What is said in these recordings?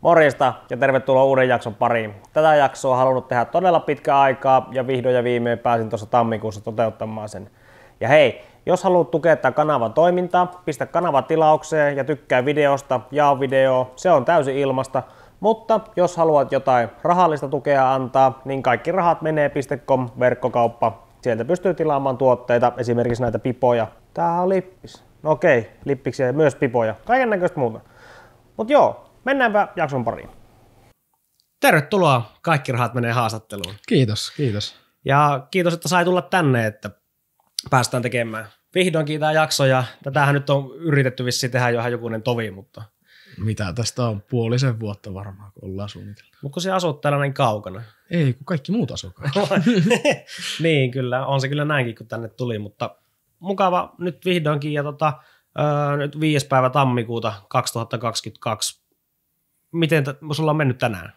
Morjesta ja tervetuloa uuden jakson pariin. Tätä jaksoa on halunnut tehdä todella pitkä aikaa ja vihdoin ja viimein pääsin tuossa tammikuussa toteuttamaan sen. Ja hei, jos haluat tukea tämän kanavan toimintaa, pistä kanava tilaukseen ja tykkää videosta, jaa video, se on täysin ilmasta. Mutta jos haluat jotain rahallista tukea antaa, niin kaikki rahat menee .com verkkokauppa. Sieltä pystyy tilaamaan tuotteita, esimerkiksi näitä pipoja. Tää on lippis. No okei, lippiksiä ja myös pipoja. Kaiken näköistä muuta. Mut joo, Mennäänpä jakson pariin. Tervetuloa Kaikki rahat menee haastatteluun. Kiitos, kiitos. Ja kiitos, että sai tulla tänne, että päästään tekemään vihdoinkin tämä jakso. Ja tätähän nyt on yritetty vissiin tehdä johon jokunen tovi, mutta... Mitä tästä on? Puolisen vuotta varmaan, kun ollaan suunniteltu. Mutta kun se asut täällä niin kaukana. Ei, kun kaikki muut asuu niin, kyllä. On se kyllä näinkin, kun tänne tuli, mutta mukava nyt vihdoinkin. Ja tota, öö, nyt 5. päivä tammikuuta 2022 miten sulla on mennyt tänään?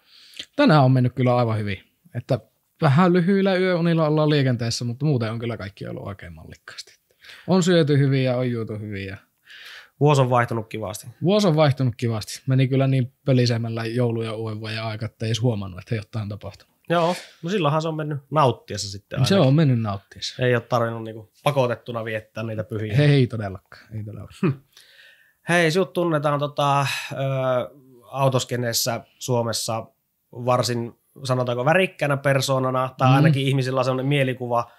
Tänään on mennyt kyllä aivan hyvin. Että vähän lyhyillä yöunilla ollaan liikenteessä, mutta muuten on kyllä kaikki ollut oikein mallikkaasti. On syöty hyvin ja on juotu hyvin. Ja... Vuosi on vaihtunut kivasti. Vuosi on vaihtunut kivasti. Meni kyllä niin pölisemmällä joulu- ja uuden vuoden aika, että ei huomannut, että jotain on tapahtunut. Joo, no silloinhan se on mennyt nauttiessa sitten ainakin. Se on mennyt nauttiessa. Ei ole tarvinnut niinku pakotettuna viettää niitä pyhiä. Ei todellakaan, ei todellakaan. Hm. Hei, sinut tunnetaan tota, Autoskeneessä Suomessa varsin, sanotaanko värikkänä persoonana, tai mm. ainakin ihmisillä on sellainen mielikuva.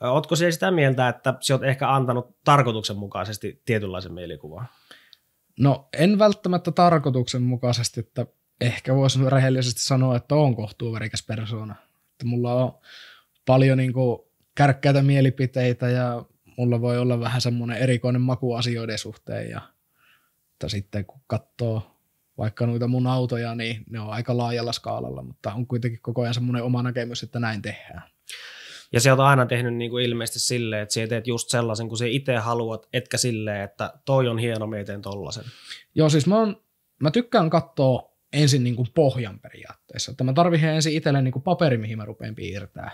Oletko siellä sitä mieltä, että sä oot ehkä antanut tarkoituksenmukaisesti tietynlaisen mielikuvan? No en välttämättä tarkoituksenmukaisesti, että ehkä voisin rehellisesti sanoa, että on värikäs persoona. Että mulla on paljon niin kuin kärkkäitä mielipiteitä ja mulla voi olla vähän semmoinen erikoinen maku asioiden suhteen. Ja, että sitten kun katsoo vaikka noita mun autoja, niin ne on aika laajalla skaalalla, mutta on kuitenkin koko ajan semmoinen oma näkemys, että näin tehdään. Ja sä oot aina tehnyt niin kuin ilmeisesti silleen, että sä teet just sellaisen, kun sä itse haluat, etkä silleen, että toi on hieno, mä teen tollasen. Joo, siis mä, on, mä tykkään katsoa ensin niin kuin pohjan periaatteessa. Että mä tarvitsen ensin itselleni niin kuin paperi, mihin mä rupean piirtää.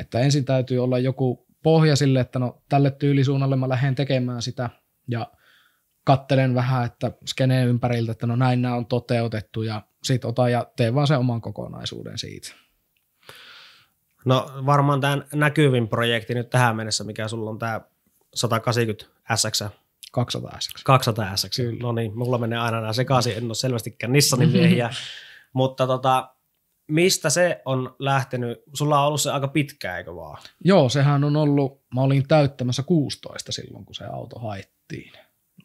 Että ensin täytyy olla joku pohja sille, että no tälle tyylisuunnalle mä lähden tekemään sitä. Ja kattelen vähän, että skeneen ympäriltä, että no näin nämä on toteutettu ja sitten otan ja teen vaan sen oman kokonaisuuden siitä. No varmaan tämä näkyvin projekti nyt tähän mennessä, mikä sulla on tämä 180 SX. 200 SX. 200 SX. Kyllä. No niin, mulla menee aina nämä sekaisin, en ole selvästikään Nissanin miehiä. Mutta tota, mistä se on lähtenyt? Sulla on ollut se aika pitkä, eikö vaan? Joo, sehän on ollut, mä olin täyttämässä 16 silloin, kun se auto haettiin.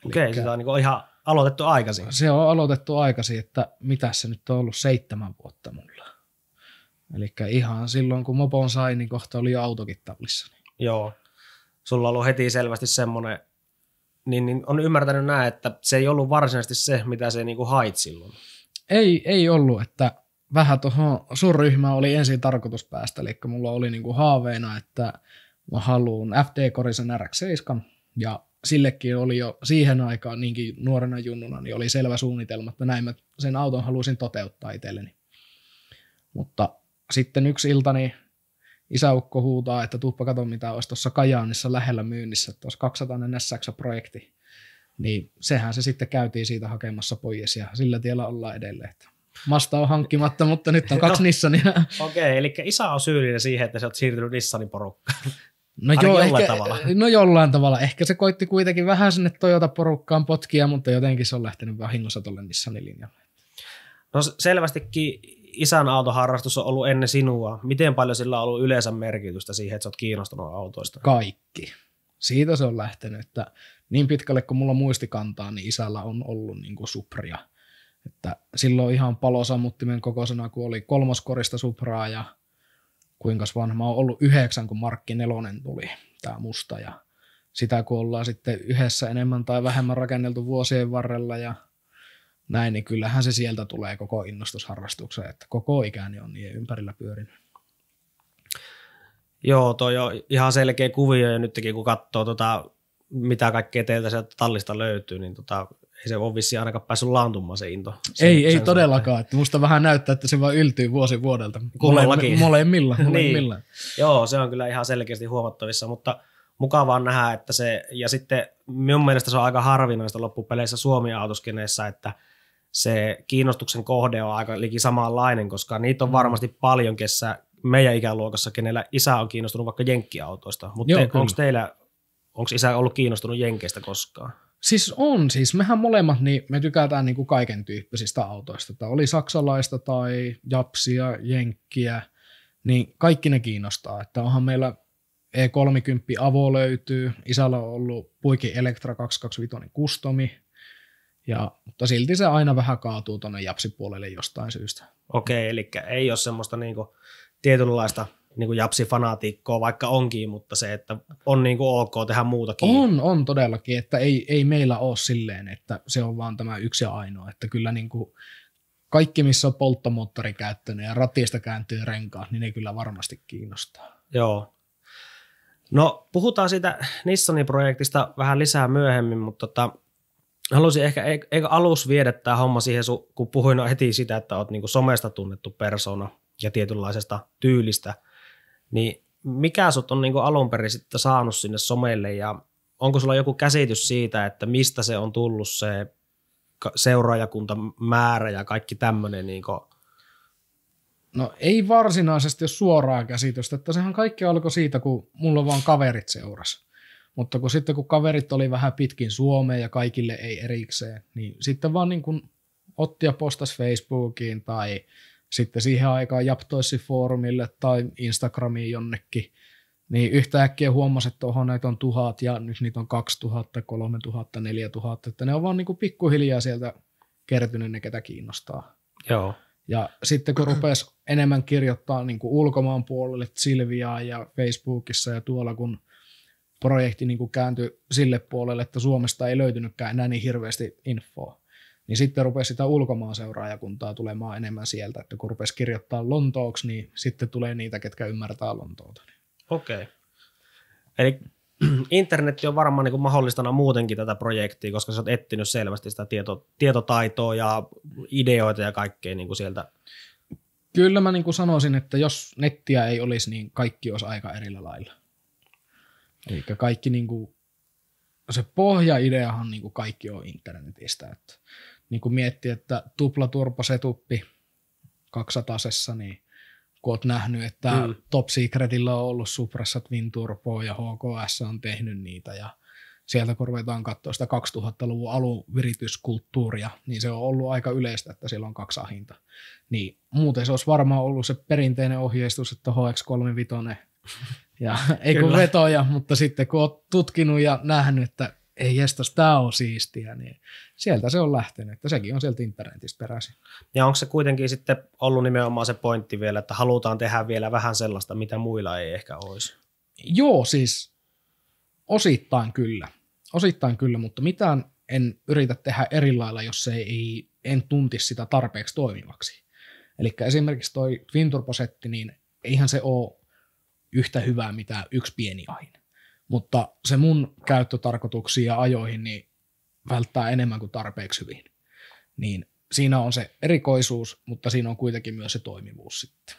Okei, okay, sitä on niin ihan aloitettu aikaisin. Se on aloitettu aikaisin, että mitä se nyt on ollut seitsemän vuotta mulla. Eli ihan silloin, kun mopon sai, niin kohta oli autokin tallissa. Joo. Sulla on ollut heti selvästi semmoinen, niin, niin on ymmärtänyt näin, että se ei ollut varsinaisesti se, mitä se niinku hait silloin. Ei, ei ollut, että vähän tuohon suurryhmään oli ensin tarkoitus päästä, eli mulla oli niinku haaveena, että mä haluan FT-korisen RX-7 ja sillekin oli jo siihen aikaan niinkin nuorena junnuna, niin oli selvä suunnitelma, että näin mä sen auton halusin toteuttaa itselleni. Mutta sitten yksi ilta niin isäukko huutaa, että tuuppa kato mitä olisi tuossa Kajaanissa lähellä myynnissä, että olisi 200 nsx projekti Niin sehän se sitten käytiin siitä hakemassa pois ja sillä tiellä ollaan edelleen. Masta on hankkimatta, mutta nyt on kaksi no, Nissania. Okei, okay, eli isä on syyllinen siihen, että sä oot siirtynyt Nissanin porukkaan. No joo, jollain ehkä, tavalla. no jollain tavalla. Ehkä se koitti kuitenkin vähän sinne Toyota-porukkaan potkia, mutta jotenkin se on lähtenyt vahingossa tuolle Nissanin linjalle. No selvästikin isän autoharrastus on ollut ennen sinua. Miten paljon sillä on ollut yleensä merkitystä siihen, että sä oot kiinnostunut autoista? Kaikki. Siitä se on lähtenyt, että niin pitkälle kuin mulla muistikantaa, niin isällä on ollut niin kuin supria. Että silloin ihan palosammuttimen kokoisena, kun oli kolmoskorista supraa ja – kuinka vanha mä oon ollut yhdeksän, kun Markki Nelonen tuli, tämä musta. Ja sitä kun ollaan sitten yhdessä enemmän tai vähemmän rakenneltu vuosien varrella ja näin, niin kyllähän se sieltä tulee koko innostusharrastukseen, että koko ikäni on niin ympärillä pyörinyt. Joo, toi on ihan selkeä kuvio ja nytkin kun katsoo tota, mitä kaikkea teiltä sieltä tallista löytyy, niin tota, ei se ole vissiin ainakaan päässyt laantumaan se into. Sen, ei, sen ei sen todellakaan. Että musta vähän näyttää, että se vaan yltyy vuosi vuodelta. Molemmi, molemmilla. molemmilla. niin. Joo, se on kyllä ihan selkeästi huomattavissa, mutta mukavaa nähdä, että se, ja sitten minun mielestä se on aika harvinaista loppupeleissä Suomi autoskeneissä, että se kiinnostuksen kohde on aika liki samanlainen, koska niitä on mm. varmasti paljon kessä meidän ikäluokassa, kenellä isä on kiinnostunut vaikka jenkkiautoista, mutta onko teillä, onko isä ollut kiinnostunut jenkeistä koskaan? Siis on, siis mehän molemmat, niin me tykätään niin kuin kaiken tyyppisistä autoista. Tämä oli saksalaista tai japsia, jenkkiä, niin kaikki ne kiinnostaa. Että onhan meillä E30 Avo löytyy, isällä on ollut Puikin Elektra 225 kustomi, ja, mutta silti se aina vähän kaatuu tuonne japsipuolelle jostain syystä. Okei, eli ei ole semmoista kuin niinku tietynlaista niin japsifanaatikkoa, vaikka onkin, mutta se, että on niin kuin ok tehdä muutakin. On, on todellakin, että ei, ei meillä ole silleen, että se on vaan tämä yksi ja ainoa, että kyllä niin kuin kaikki, missä on polttomoottori käyttänyt ja ratista kääntyy renkaat, niin ne kyllä varmasti kiinnostaa. Joo. No puhutaan siitä Nissanin projektista vähän lisää myöhemmin, mutta tota, halusin ehkä eikö alus viedä tämä homma siihen, kun puhuin heti sitä, että olet niin somesta tunnettu persona ja tietynlaisesta tyylistä – niin mikä sut on niin alun perin sitten saanut sinne somelle ja onko sulla joku käsitys siitä, että mistä se on tullut se seuraajakuntamäärä ja kaikki tämmöinen niin No ei varsinaisesti ole suoraa käsitystä, että sehän kaikki alkoi siitä, kun mulla vaan kaverit seurasi. Mutta kun sitten kun kaverit oli vähän pitkin Suomeen ja kaikille ei erikseen, niin sitten vaan niin kuin otti ja postasi Facebookiin tai sitten siihen aikaan Japtoissi-foorumille tai Instagramiin jonnekin, niin yhtäkkiä huomasi, että oho, näitä on tuhat ja nyt niitä on 2000, 3000, 4000, että ne on vaan niin kuin pikkuhiljaa sieltä kertynyt ne, ketä kiinnostaa. Joo. Ja sitten kun rupesi enemmän kirjoittaa niin kuin ulkomaan puolelle Silviaa ja Facebookissa ja tuolla, kun projekti niin kuin kääntyi sille puolelle, että Suomesta ei löytynytkään enää niin hirveästi infoa, niin sitten rupesi sitä ulkomaan seuraajakuntaa tulemaan enemmän sieltä, että kun rupesi kirjoittaa Lontooksi, niin sitten tulee niitä, ketkä ymmärtää Lontoota. Okei. Okay. Eli internet on varmaan niin mahdollistana muutenkin tätä projektia, koska sä oot etsinyt selvästi sitä tieto, tietotaitoa ja ideoita ja kaikkea niin kuin sieltä. Kyllä mä niin kuin sanoisin, että jos nettiä ei olisi, niin kaikki olisi aika erillä lailla. Eli kaikki niin kuin, se pohjaideahan niin kuin kaikki on internetistä. Että niin kun miettii, että setuppi kaksatasessa, niin kun olet nähnyt, että mm. Top Secretillä on ollut Suprassa Twin Turbo ja HKS on tehnyt niitä ja sieltä kun ruvetaan katsoa sitä 2000-luvun aluvirityskulttuuria, niin se on ollut aika yleistä, että siellä on kaksi ahinta. Niin, muuten se olisi varmaan ollut se perinteinen ohjeistus, että HX35 ja ei kun vetoja, mutta sitten kun olet tutkinut ja nähnyt, että ei jestas, tämä on siistiä, niin sieltä se on lähtenyt, että sekin on sieltä internetistä peräisin. Ja onko se kuitenkin sitten ollut nimenomaan se pointti vielä, että halutaan tehdä vielä vähän sellaista, mitä muilla ei ehkä olisi? Joo, siis osittain kyllä. Osittain kyllä, mutta mitään en yritä tehdä eri lailla, jos ei, en tuntisi sitä tarpeeksi toimivaksi. Eli esimerkiksi toi Twin niin eihän se ole yhtä hyvää mitä yksi pieni aine. Mutta se mun käyttötarkoituksiin ja ajoihin niin välttää enemmän kuin tarpeeksi hyvin. Niin siinä on se erikoisuus, mutta siinä on kuitenkin myös se toimivuus sitten.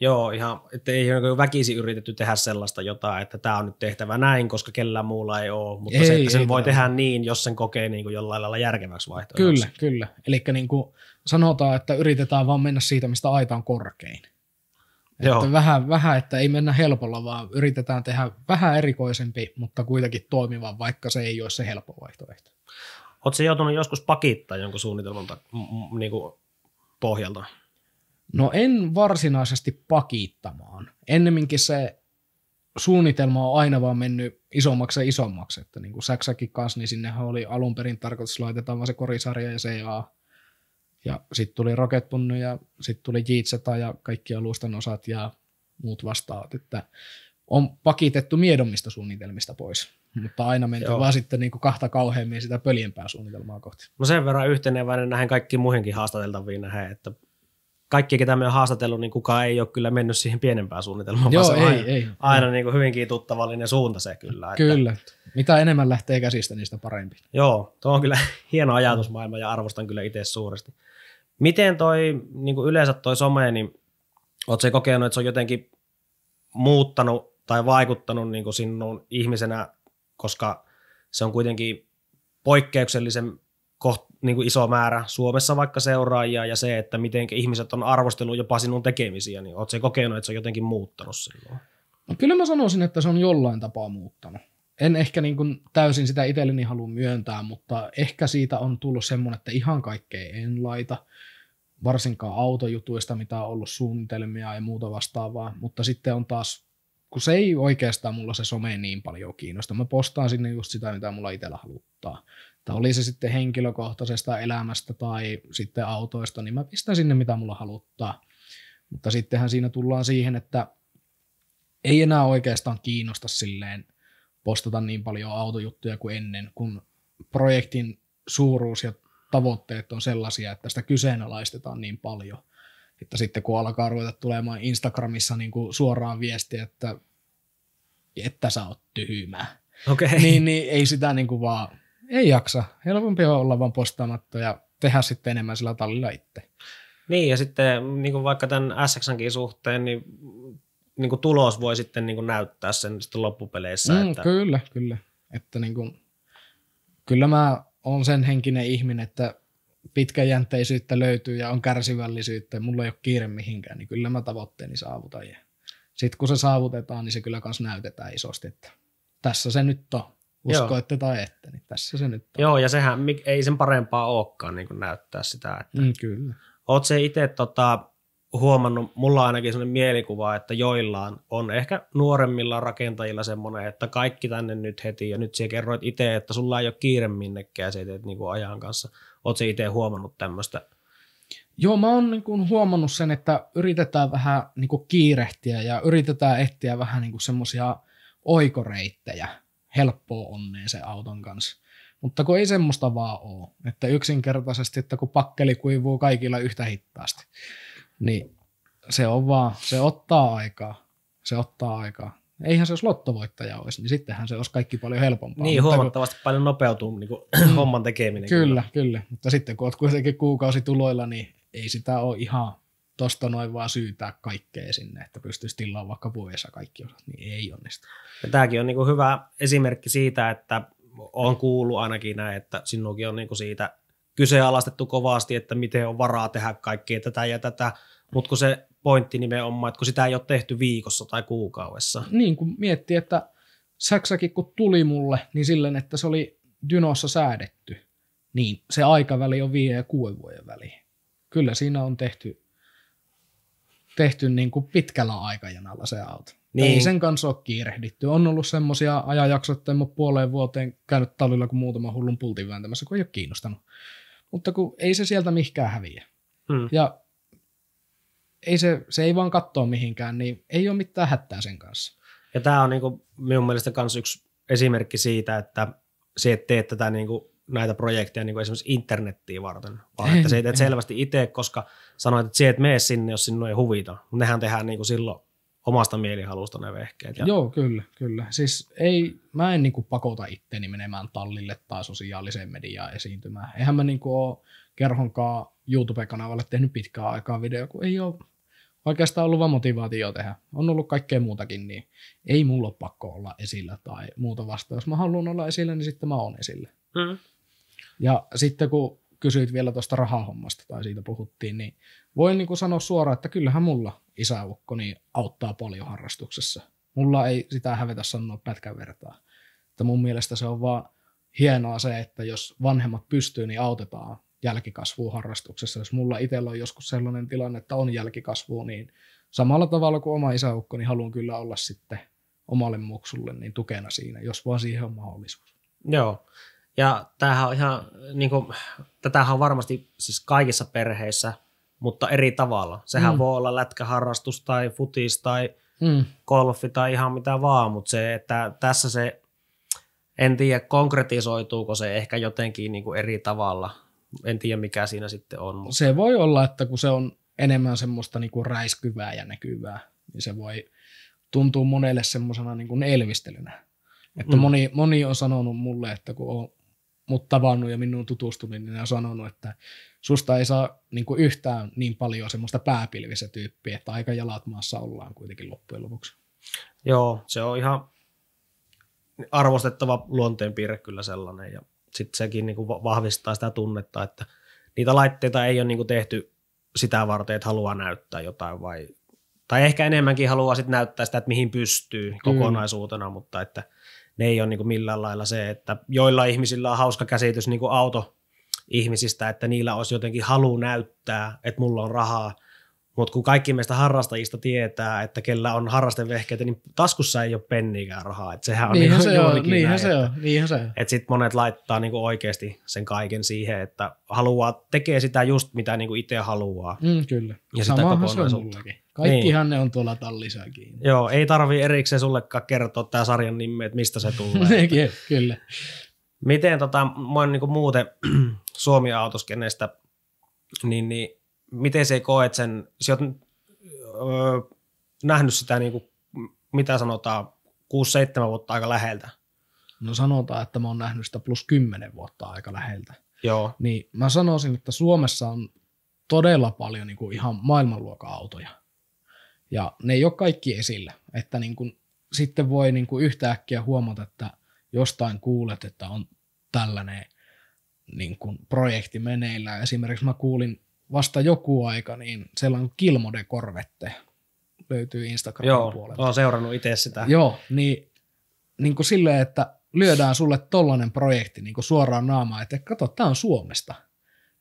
Joo, ihan, että ei ole väkisi yritetty tehdä sellaista jotain, että tämä on nyt tehtävä näin, koska kellään muulla ei ole, mutta ei, se, että sen ei, voi ei. tehdä niin, jos sen kokee niin kuin jollain lailla järkeväksi vaihtoehdoksi. Kyllä, kyllä. Eli niin kuin sanotaan, että yritetään vaan mennä siitä, mistä aita on korkein. Joo. Että vähän, vähän, että ei mennä helpolla, vaan yritetään tehdä vähän erikoisempi, mutta kuitenkin toimiva, vaikka se ei ole se helppo vaihtoehto. Oletko joutunut joskus pakittaa jonkun suunnitelman niin kuin pohjalta? No en varsinaisesti pakittamaan. Ennemminkin se suunnitelma on aina vaan mennyt isommaksi ja isommaksi. Että niin kuin Säksäkin kanssa, niin sinnehän oli alun perin tarkoitus laitetaan vaan se korisarja ja CA ja sitten tuli Rocket ja sitten tuli Jitseta ja kaikki alustan osat ja muut vastaavat, että on pakitettu miedommista suunnitelmista pois. Mutta aina menty Joo. vaan sitten niin kuin kahta kauheammin sitä pöljempää suunnitelmaa kohti. No sen verran yhteneväinen näihin kaikkiin muihinkin haastateltaviin nähden, että kaikki, ketä me on haastatellut, niin kukaan ei ole kyllä mennyt siihen pienempään suunnitelmaan, Joo, vaan se on ei, aina, ei. aina niin kuin hyvinkin tuttavallinen suunta se kyllä. Että, kyllä. Mitä enemmän lähtee käsistä, niistä parempi. Joo, tuo on kyllä hieno ajatusmaailma ja arvostan kyllä itse suuresti. Miten toi niin kuin yleensä toi some, niin ootko kokenut, että se on jotenkin muuttanut tai vaikuttanut niin kuin sinun ihmisenä, koska se on kuitenkin poikkeuksellisen koht, niin kuin iso määrä Suomessa vaikka seuraajia ja se, että miten ihmiset on arvostellut jopa sinun tekemisiä, niin oletko kokenut, että se on jotenkin muuttanut silloin? No kyllä mä sanoisin, että se on jollain tapaa muuttanut. En ehkä niin kuin täysin sitä itselleni halua myöntää, mutta ehkä siitä on tullut semmoinen, että ihan kaikkea en laita – varsinkaan autojutuista, mitä on ollut suunnitelmia ja muuta vastaavaa, mutta sitten on taas, kun se ei oikeastaan mulla se some niin paljon kiinnosta, mä postaan sinne just sitä, mitä mulla itsellä haluttaa. Tai oli se sitten henkilökohtaisesta elämästä tai sitten autoista, niin mä pistän sinne, mitä mulla haluttaa. Mutta sittenhän siinä tullaan siihen, että ei enää oikeastaan kiinnosta silleen postata niin paljon autojuttuja kuin ennen, kun projektin suuruus ja tavoitteet on sellaisia, että sitä kyseenalaistetaan niin paljon, että sitten kun alkaa ruveta tulemaan Instagramissa niin kuin suoraan viestiä, että, että sä oot tyhmää, okay. niin, niin ei sitä niin kuin vaan, ei jaksa. Helpompi on olla vaan postaamatta ja tehdä sitten enemmän sillä tallilla itse. Niin ja sitten niin kuin vaikka tämän SXNkin suhteen, niin, niin kuin tulos voi sitten niin kuin näyttää sen sitten loppupeleissä. Mm, että... Kyllä, kyllä. Että niin kuin, kyllä mä on sen henkinen ihminen, että pitkäjänteisyyttä löytyy ja on kärsivällisyyttä ja mulla ei ole kiire mihinkään, niin kyllä mä tavoitteeni saavutan. Ja sitten kun se saavutetaan, niin se kyllä myös näytetään isosti, että tässä se nyt on. Uskoitte tai ette, niin tässä se nyt on. Joo, ja sehän ei sen parempaa olekaan niin näyttää sitä. Että mm, kyllä. Oletko se itse tota, huomannut, mulla on ainakin sellainen mielikuva, että joillain on ehkä nuoremmilla rakentajilla semmoinen, että kaikki tänne nyt heti ja nyt sä kerroit itse, että sulla ei ole kiire minnekään, se teet niin ajan kanssa. Oot se itse huomannut tämmöistä? Joo, mä oon niin huomannut sen, että yritetään vähän niin kiirehtiä ja yritetään etsiä vähän niin semmoisia oikoreittejä helppoa onneen se auton kanssa. Mutta kun ei semmoista vaan ole, että yksinkertaisesti, että kun pakkeli kuivuu kaikilla yhtä hittaasti, niin se on vaan, se ottaa aikaa. Se ottaa aikaa. Eihän se, jos lottovoittaja olisi, niin sittenhän se olisi kaikki paljon helpompaa. Niin, mutta huomattavasti kun... paljon nopeutuu niin kuin, homman tekeminen. Kyllä, kyllä, kyllä. Mutta sitten kun olet kuitenkin kuukausituloilla, niin ei sitä ole ihan tuosta noin vaan syytää kaikkea sinne, että pystyisi tilaamaan vaikka vuodessa kaikki osat, niin ei onnistu. Ja tämäkin on niin kuin hyvä esimerkki siitä, että on kuullut ainakin näin, että sinunkin on niin kuin siitä – kyseenalaistettu kovasti, että miten on varaa tehdä kaikkea tätä ja tätä, mutta kun se pointti nimenomaan, että kun sitä ei ole tehty viikossa tai kuukaudessa. Niin, kun miettii, että Saksakin kun tuli mulle, niin silleen, että se oli Dynossa säädetty, niin se aikaväli on viiden ja kuuden vuoden väli. Kyllä siinä on tehty, tehty niin kuin pitkällä aikajanalla se auto. Niin. Ei sen kanssa ole kiirehditty. On ollut semmoisia ajanjaksoja, että en ole puoleen vuoteen käynyt talilla kuin muutama hullun pultin vääntämässä, kun ei ole kiinnostanut mutta kun ei se sieltä mihinkään häviä. Hmm. Ja ei se, se ei vaan kattoa mihinkään, niin ei ole mitään hätää sen kanssa. Ja tämä on niinku minun mielestä myös yksi esimerkki siitä, että se et teet tätä niinku, näitä projekteja niinku esimerkiksi internettiin varten, vaan että se teet selvästi itse, koska sanoit, että se et mene sinne, jos sinun ei huvita. Nehän tehdään niinku silloin omasta mielihalusta ne vehkeet. Ja... Joo, kyllä, kyllä. Siis ei, mä en niin kuin pakota itteni menemään tallille tai sosiaaliseen mediaan esiintymään. Eihän mä niin kuin ole kerhonkaan YouTube-kanavalle tehnyt pitkään aikaa video, kun ei ole oikeastaan ollut vaan motivaatio tehdä. On ollut kaikkea muutakin, niin ei mulla ole pakko olla esillä tai muuta vasta. Jos mä haluan olla esillä, niin sitten mä oon esillä. Mm. Ja sitten kun kysyit vielä tuosta rahahommasta tai siitä puhuttiin, niin voin niin kuin sanoa suoraan, että kyllähän mulla isäukko niin auttaa paljon harrastuksessa. Mulla ei sitä hävetä sanoa pätkän vertaa. Että mun mielestä se on vaan hienoa se, että jos vanhemmat pystyy, niin autetaan jälkikasvua harrastuksessa. Jos mulla itsellä on joskus sellainen tilanne, että on jälkikasvua, niin samalla tavalla kuin oma isäukko, niin haluan kyllä olla sitten omalle muksulle niin tukena siinä, jos vaan siihen on mahdollisuus. Joo, ja tämähän on ihan, niin kuin, tätähän on varmasti siis kaikissa perheissä, mutta eri tavalla. Sehän mm. voi olla lätkäharrastus tai futis tai mm. golfi tai ihan mitä vaan, mutta se, että tässä se, en tiedä konkretisoituuko se ehkä jotenkin niin kuin eri tavalla. En tiedä mikä siinä sitten on. Mutta. Se voi olla, että kun se on enemmän semmoista niin kuin räiskyvää ja näkyvää, niin se voi tuntua monelle semmoisena niin elvistelynä. Että mm. moni, moni on sanonut mulle, että kun on mut tavannut ja minuun tutustunut, niin ne sanonut, että susta ei saa niin kuin yhtään niin paljon semmoista pääpilvissä tyyppiä, että aika jalat maassa ollaan kuitenkin loppujen lopuksi. Joo, se on ihan arvostettava luonteenpiirre kyllä sellainen ja sitten sekin niin kuin vahvistaa sitä tunnetta, että niitä laitteita ei ole niin kuin tehty sitä varten, että haluaa näyttää jotain vai, tai ehkä enemmänkin haluaa sitten näyttää sitä, että mihin pystyy mm. kokonaisuutena, mutta että – ne ei ole niin kuin millään lailla se, että joilla ihmisillä on hauska käsitys niin auto ihmisistä, että niillä olisi jotenkin halu näyttää, että mulla on rahaa – mutta kun kaikki meistä harrastajista tietää, että kellä on harrastevehkeitä, niin taskussa ei ole penniäkään rahaa. Et sehän on niinhän ihan niinku se on, niinhän näin, se että, on, niinhän se on. Että sitten monet laittaa niinku oikeasti sen kaiken siihen, että haluaa, tekee sitä just mitä niinku itse haluaa. Mm, kyllä. Ja sitä on niin. Kaikkihan niin. ne on tuolla tallissa kiinni. Joo, ei tarvi erikseen sullekaan kertoa tämä sarjan nimi, että mistä se tulee. Niin, kyllä. Miten tota, mä oon niinku muuten Suomi-autoskenestä, niin, niin miten se koet sen, sä oot öö, nähnyt sitä niin kuin, mitä sanotaan, 6-7 vuotta aika läheltä. No sanotaan, että mä oon nähnyt sitä plus 10 vuotta aika läheltä. Joo. Niin mä sanoisin, että Suomessa on todella paljon niin kuin ihan maailmanluokan autoja. Ja ne ei ole kaikki esillä. Että niin kuin, sitten voi niin kuin yhtäkkiä huomata, että jostain kuulet, että on tällainen niin kuin projekti meneillään. Esimerkiksi mä kuulin vasta joku aika, niin sellainen Kilmode Korvette löytyy Instagramin Joo, puolelta. Joo, seurannut itse sitä. Joo, niin, niin kuin silleen, että lyödään sulle tollainen projekti niin kuin suoraan naamaan, että kato, tämä on Suomesta.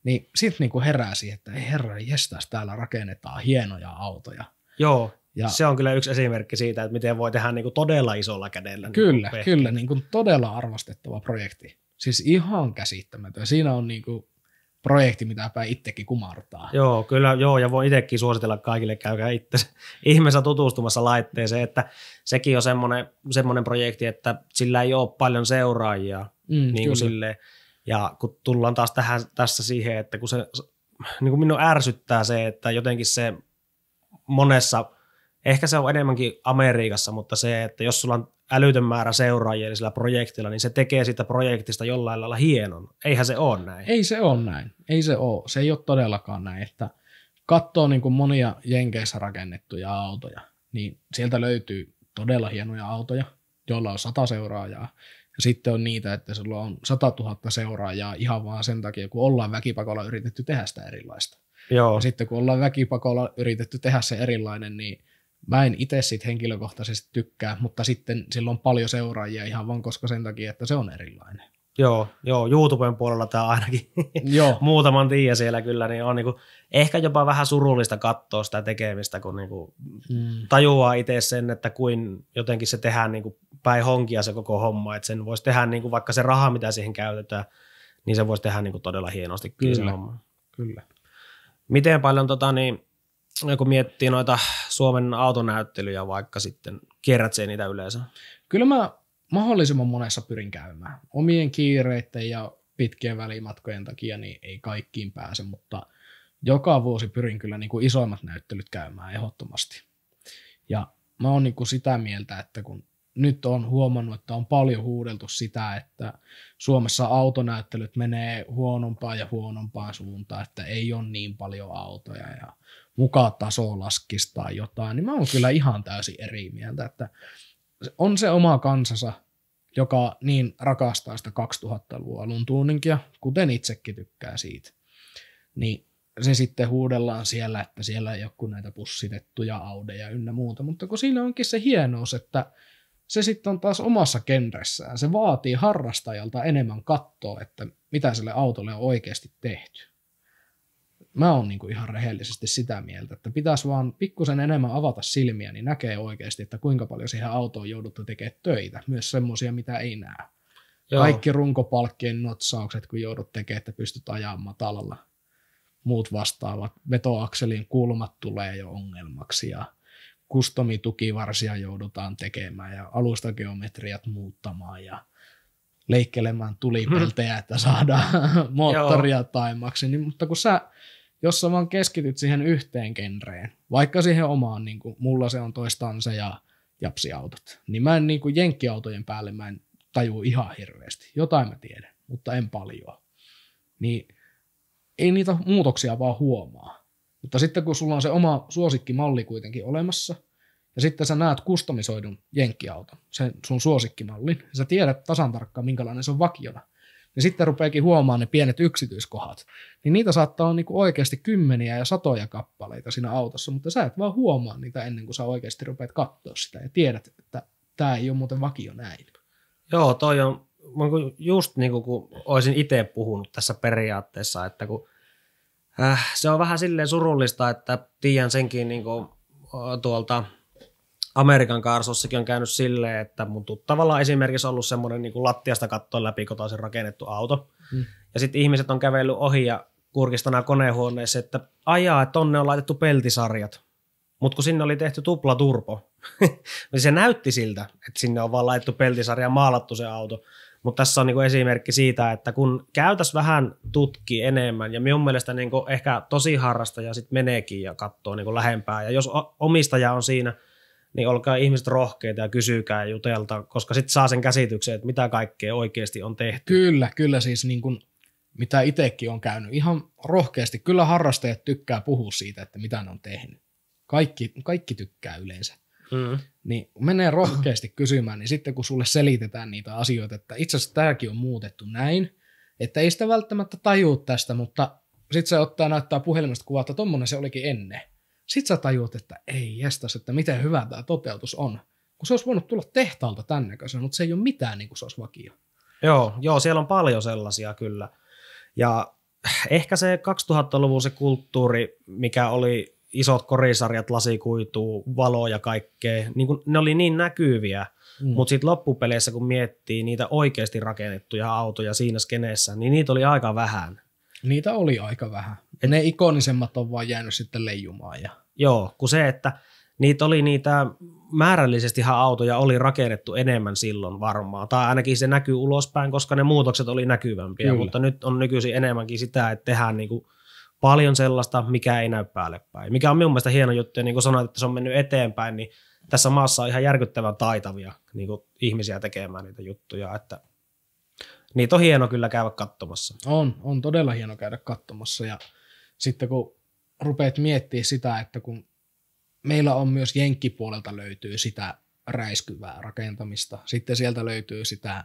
Niin sitten niin herää siihen, että ei herra jestas, täällä rakennetaan hienoja autoja. Joo, ja, se on kyllä yksi esimerkki siitä, että miten voi tehdä niin kuin todella isolla kädellä. Niin kyllä, niin kyllä, niin kuin todella arvostettava projekti. Siis ihan käsittämätön. Siinä on niin kuin projekti, mitä päin itsekin kumartaa. Joo, kyllä, joo, ja voi itsekin suositella kaikille, käykää itse ihmeessä tutustumassa laitteeseen, että sekin on semmoinen, semmoinen projekti, että sillä ei ole paljon seuraajia, mm, niin kuin sille. silleen, ja kun tullaan taas tähän, tässä siihen, että kun se, niin kuin minun ärsyttää se, että jotenkin se monessa, ehkä se on enemmänkin Amerikassa, mutta se, että jos sulla on älytön määrä seuraajia eli sillä projektilla, niin se tekee sitä projektista jollain lailla hienon. Eihän se ole näin. Ei se ole näin. Ei se ole. Se ei ole todellakaan näin, että katsoo niin kuin monia Jenkeissä rakennettuja autoja, niin sieltä löytyy todella hienoja autoja, joilla on sata seuraajaa. Ja sitten on niitä, että sulla on 100 000 seuraajaa ihan vaan sen takia, kun ollaan väkipakolla yritetty tehdä sitä erilaista. Joo. Ja sitten kun ollaan väkipakolla yritetty tehdä se erilainen, niin Mä en itse siitä henkilökohtaisesti tykkää, mutta sitten sillä on paljon seuraajia ihan vaan koska sen takia, että se on erilainen. Joo, joo YouTuben puolella tämä ainakin joo. muutaman tiiä siellä kyllä, niin on niinku, ehkä jopa vähän surullista katsoa sitä tekemistä, kun niinku mm. tajuaa itse sen, että kuin jotenkin se tehdään niinku päin honkia se koko homma, että sen voisi tehdä niinku vaikka se raha, mitä siihen käytetään, niin se voisi tehdä niinku todella hienosti kyllä. kyllä. Kyllä. Miten paljon tota, niin, kun miettii noita Suomen autonäyttelyjä vaikka sitten? Kierrät niitä yleensä? Kyllä mä mahdollisimman monessa pyrin käymään. Omien kiireiden ja pitkien välimatkojen takia niin ei kaikkiin pääse, mutta joka vuosi pyrin kyllä niin kuin isoimmat näyttelyt käymään ehdottomasti. Ja mä oon niin kuin sitä mieltä, että kun nyt on huomannut, että on paljon huudeltu sitä, että Suomessa autonäyttelyt menee huonompaan ja huonompaan suuntaan, että ei ole niin paljon autoja ja muka taso laskisi tai jotain, niin mä oon kyllä ihan täysin eri mieltä, että on se oma kansansa, joka niin rakastaa sitä 2000-luvun alun tuuninkia, kuten itsekin tykkää siitä. Niin se sitten huudellaan siellä, että siellä ei ole kuin näitä pussitettuja audeja ynnä muuta, mutta kun siinä onkin se hienous, että se sitten on taas omassa kenressään. Se vaatii harrastajalta enemmän kattoa, että mitä sille autolle on oikeasti tehty mä oon niinku ihan rehellisesti sitä mieltä, että pitäisi vaan pikkusen enemmän avata silmiä, niin näkee oikeasti, että kuinka paljon siihen autoon jouduttu tekemään töitä, myös semmoisia, mitä ei näe. Joo. Kaikki runkopalkkien notsaukset, kun joudut tekemään, että pystyt ajamaan matalalla. Muut vastaavat. Vetoakselin kulmat tulee jo ongelmaksi ja kustomi-tukivarsia joudutaan tekemään ja alustageometriat muuttamaan ja leikkelemään tulipeltejä, että saadaan moottoria taimaksi. Niin, mutta kun sä jos sä vaan keskityt siihen yhteen genreen, vaikka siihen omaan, niin kuin mulla se on toistansa ja japsiautot, niin mä en niin kuin jenkkiautojen päälle mä en taju ihan hirveästi. Jotain mä tiedän, mutta en paljon. Niin ei niitä muutoksia vaan huomaa. Mutta sitten kun sulla on se oma suosikkimalli kuitenkin olemassa, ja sitten sä näet kustomisoidun jenkkiauton, sen sun suosikkimallin, ja sä tiedät tasan tarkkaan, minkälainen se on vakiona, niin sitten rupeakin huomaamaan ne pienet yksityiskohdat. Niin niitä saattaa olla niinku oikeasti kymmeniä ja satoja kappaleita siinä autossa, mutta sä et vaan huomaa niitä ennen kuin sä oikeasti rupeat katsoa sitä ja tiedät, että tämä ei ole muuten vakio näin. Joo, toi on just niin kuin olisin itse puhunut tässä periaatteessa, että kun äh, se on vähän silleen surullista, että tiedän senkin niin kuin, tuolta – Amerikan kaarsossakin on käynyt silleen, että mun tuttavalla on esimerkiksi ollut semmoinen niin kuin lattiasta kattoon kotoisin rakennettu auto. Mm. Ja sitten ihmiset on kävellyt ohi ja kurkistana konehuoneessa, että ajaa, että tonne on laitettu peltisarjat. Mutta kun sinne oli tehty tupla turpo, niin se näytti siltä, että sinne on vaan laitettu peltisarja ja maalattu se auto. Mutta tässä on niinku esimerkki siitä, että kun käytäs vähän tutki enemmän, ja minun mielestä niinku ehkä tosi harrasta ja sitten meneekin ja katsoo niinku lähempää, ja jos omistaja on siinä – niin olkaa ihmiset rohkeita ja kysykää jutelta, koska sitten saa sen käsityksen, että mitä kaikkea oikeasti on tehty. Kyllä, kyllä siis niin kuin mitä itsekin on käynyt ihan rohkeasti. Kyllä harrastajat tykkää puhua siitä, että mitä ne on tehnyt. Kaikki, kaikki tykkää yleensä. Mm. Niin menee rohkeasti kysymään, niin sitten kun sulle selitetään niitä asioita, että itse asiassa tämäkin on muutettu näin, että ei sitä välttämättä tajuu tästä, mutta sitten se ottaa näyttää puhelimesta kuvaa, että tuommoinen se olikin ennen. Sitten sä tajuut, että ei jestas, että miten hyvä tämä toteutus on. Kun se olisi voinut tulla tehtaalta tämän näköisenä, mutta se ei ole mitään niin kuin se olisi vakio. Joo, joo, siellä on paljon sellaisia kyllä. Ja ehkä se 2000-luvun se kulttuuri, mikä oli isot korisarjat, lasikuitu, valo ja kaikkea, niin kun ne oli niin näkyviä, mm. mutta sitten loppupeleissä kun miettii niitä oikeasti rakennettuja autoja siinä skeneessä, niin niitä oli aika vähän. Niitä oli aika vähän. Et ne ikonisemmat on vaan jäänyt sitten leijumaan. Ja... Joo, kun se, että niitä oli niitä, määrällisesti autoja oli rakennettu enemmän silloin varmaan, tai ainakin se näkyy ulospäin, koska ne muutokset oli näkyvämpiä, Kyllä. mutta nyt on nykyisin enemmänkin sitä, että tehdään niin kuin paljon sellaista, mikä ei näy päälle päin. Mikä on minun mielestä hieno juttu, ja niin kuin sanoit, että se on mennyt eteenpäin, niin tässä maassa on ihan järkyttävän taitavia niin kuin ihmisiä tekemään niitä juttuja, että niitä on hieno kyllä käydä katsomassa. On, on todella hieno käydä katsomassa, ja sitten kun rupeat miettimään sitä, että kun meillä on myös jenkkipuolelta löytyy sitä räiskyvää rakentamista, sitten sieltä löytyy sitä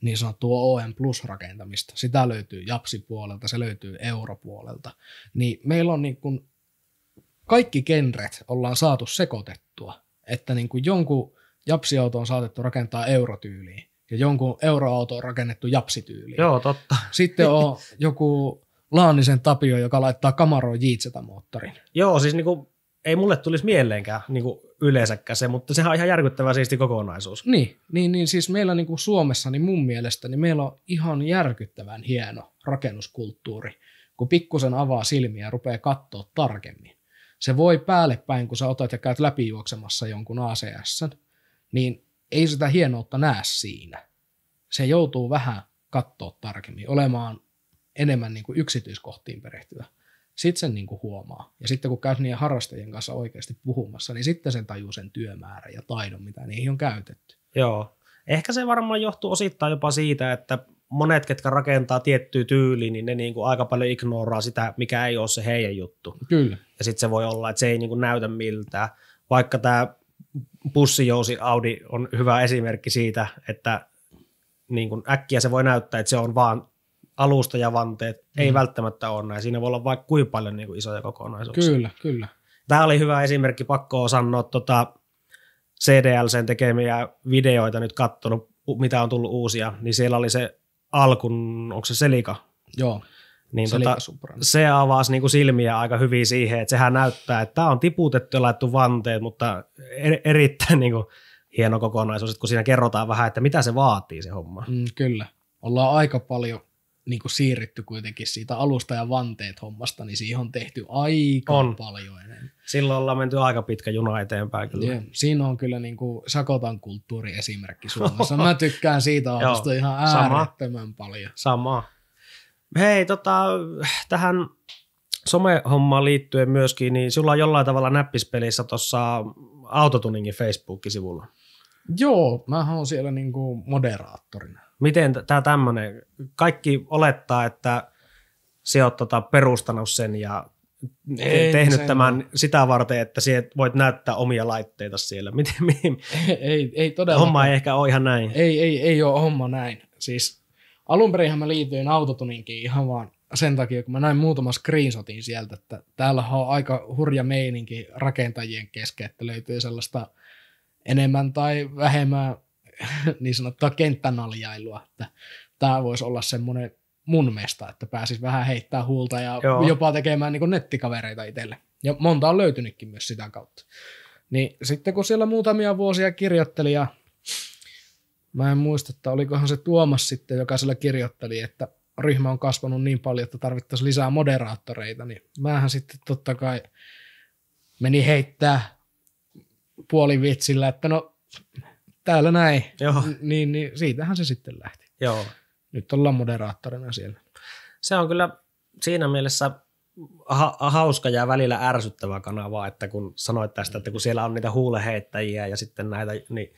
niin sanottua OM plus rakentamista, sitä löytyy Japsi-puolelta, se löytyy Europuolelta, niin meillä on niin kuin kaikki genret ollaan saatu sekoitettua, että niin kuin jonkun japsiauto on saatettu rakentaa eurotyyliin ja jonkun euroauto on rakennettu japsityyliin. Joo, totta. Sitten on joku Laanisen Tapio, joka laittaa kamaroon Jiitsetä-moottorin. Joo, siis niinku, ei mulle tulisi mieleenkään niinku yleensäkään se, mutta sehän on ihan järkyttävä siisti kokonaisuus. Niin, niin, niin siis meillä niinku Suomessa, niin mun mielestä, niin meillä on ihan järkyttävän hieno rakennuskulttuuri, kun pikkusen avaa silmiä ja rupeaa katsoa tarkemmin. Se voi päälle päin, kun sä otat ja käyt läpi juoksemassa jonkun ACS, niin ei sitä hienoutta näe siinä. Se joutuu vähän katsoa tarkemmin, olemaan enemmän niin kuin yksityiskohtiin perehtyä. Sitten sen niin kuin huomaa. Ja sitten kun käyt niiden harrastajien kanssa oikeasti puhumassa, niin sitten sen tajuu sen työmäärä ja taidon, mitä niihin on käytetty. Joo. Ehkä se varmaan johtuu osittain jopa siitä, että monet, ketkä rakentaa tiettyä tyyliä, niin ne niin kuin aika paljon ignoraa sitä, mikä ei ole se heidän juttu. Kyllä. Ja sitten se voi olla, että se ei niin kuin näytä miltään. Vaikka tämä pussijousi Audi on hyvä esimerkki siitä, että niin kuin äkkiä se voi näyttää, että se on vaan alusta ja vanteet mm. ei välttämättä ole näin. Siinä voi olla vaikka kuinka paljon niin kuin isoja kokonaisuuksia. Kyllä, kyllä. Tämä oli hyvä esimerkki, pakko sanoa tuota CDL sen tekemiä videoita nyt kattonut, mitä on tullut uusia, niin siellä oli se alkun, onko se Selika? Joo. Niin Selika tota, se avasi niin kuin silmiä aika hyvin siihen, että sehän näyttää, että tämä on tiputettu ja laittu vanteet, mutta er, erittäin niin kuin hieno kokonaisuus, että kun siinä kerrotaan vähän, että mitä se vaatii se homma. Mm, kyllä. Ollaan aika paljon niin kuin siirrytty kuitenkin siitä alusta ja vanteet hommasta, niin siihen on tehty aika on. paljon enemmän. Silloin ollaan menty aika pitkä juna eteenpäin kyllä. Yeah. Siinä on kyllä niin kuin Sakotan kulttuuri esimerkki Suomessa. Mä tykkään siitä aamusta ihan äärettömän Sama. paljon. Sama. Hei, tota, tähän somehommaan liittyen myöskin, niin sulla on jollain tavalla näppispelissä tuossa Autotuningin Facebook-sivulla. Joo, mä oon siellä niin kuin moderaattorina. Miten tämä tämmöinen, kaikki olettaa, että se oot tota perustanut sen ja ei, niin tehnyt sen tämän on. sitä varten, että voit näyttää omia laitteita siellä. Miten, ei, Ei, ei todella. Homma ei ehkä ole ihan näin. Ei, ei, ei ole homma näin. Siis alun perinhän mä liityin autotuninkin ihan vaan sen takia, kun mä näin muutama screenshotin sieltä, että täällä on aika hurja meininki rakentajien kesken, että löytyy sellaista enemmän tai vähemmän niin sanottua kenttänaljailua. Että tämä voisi olla semmoinen mun mesta, että pääsis vähän heittää huulta ja Joo. jopa tekemään niin nettikavereita itselle. Ja monta on löytynytkin myös sitä kautta. Niin sitten kun siellä muutamia vuosia kirjoitteli ja mä en muista, että olikohan se Tuomas sitten, joka siellä kirjoitteli, että ryhmä on kasvanut niin paljon, että tarvittaisiin lisää moderaattoreita, niin määhän sitten totta kai meni heittää puolivitsillä, että no täällä näin, Joo. Niin, niin siitähän se sitten lähti. Joo. Nyt ollaan moderaattorina siellä. Se on kyllä siinä mielessä ha- hauska ja välillä ärsyttävä kanava, että kun sanoit tästä, että kun siellä on niitä huuleheittäjiä ja sitten näitä, niin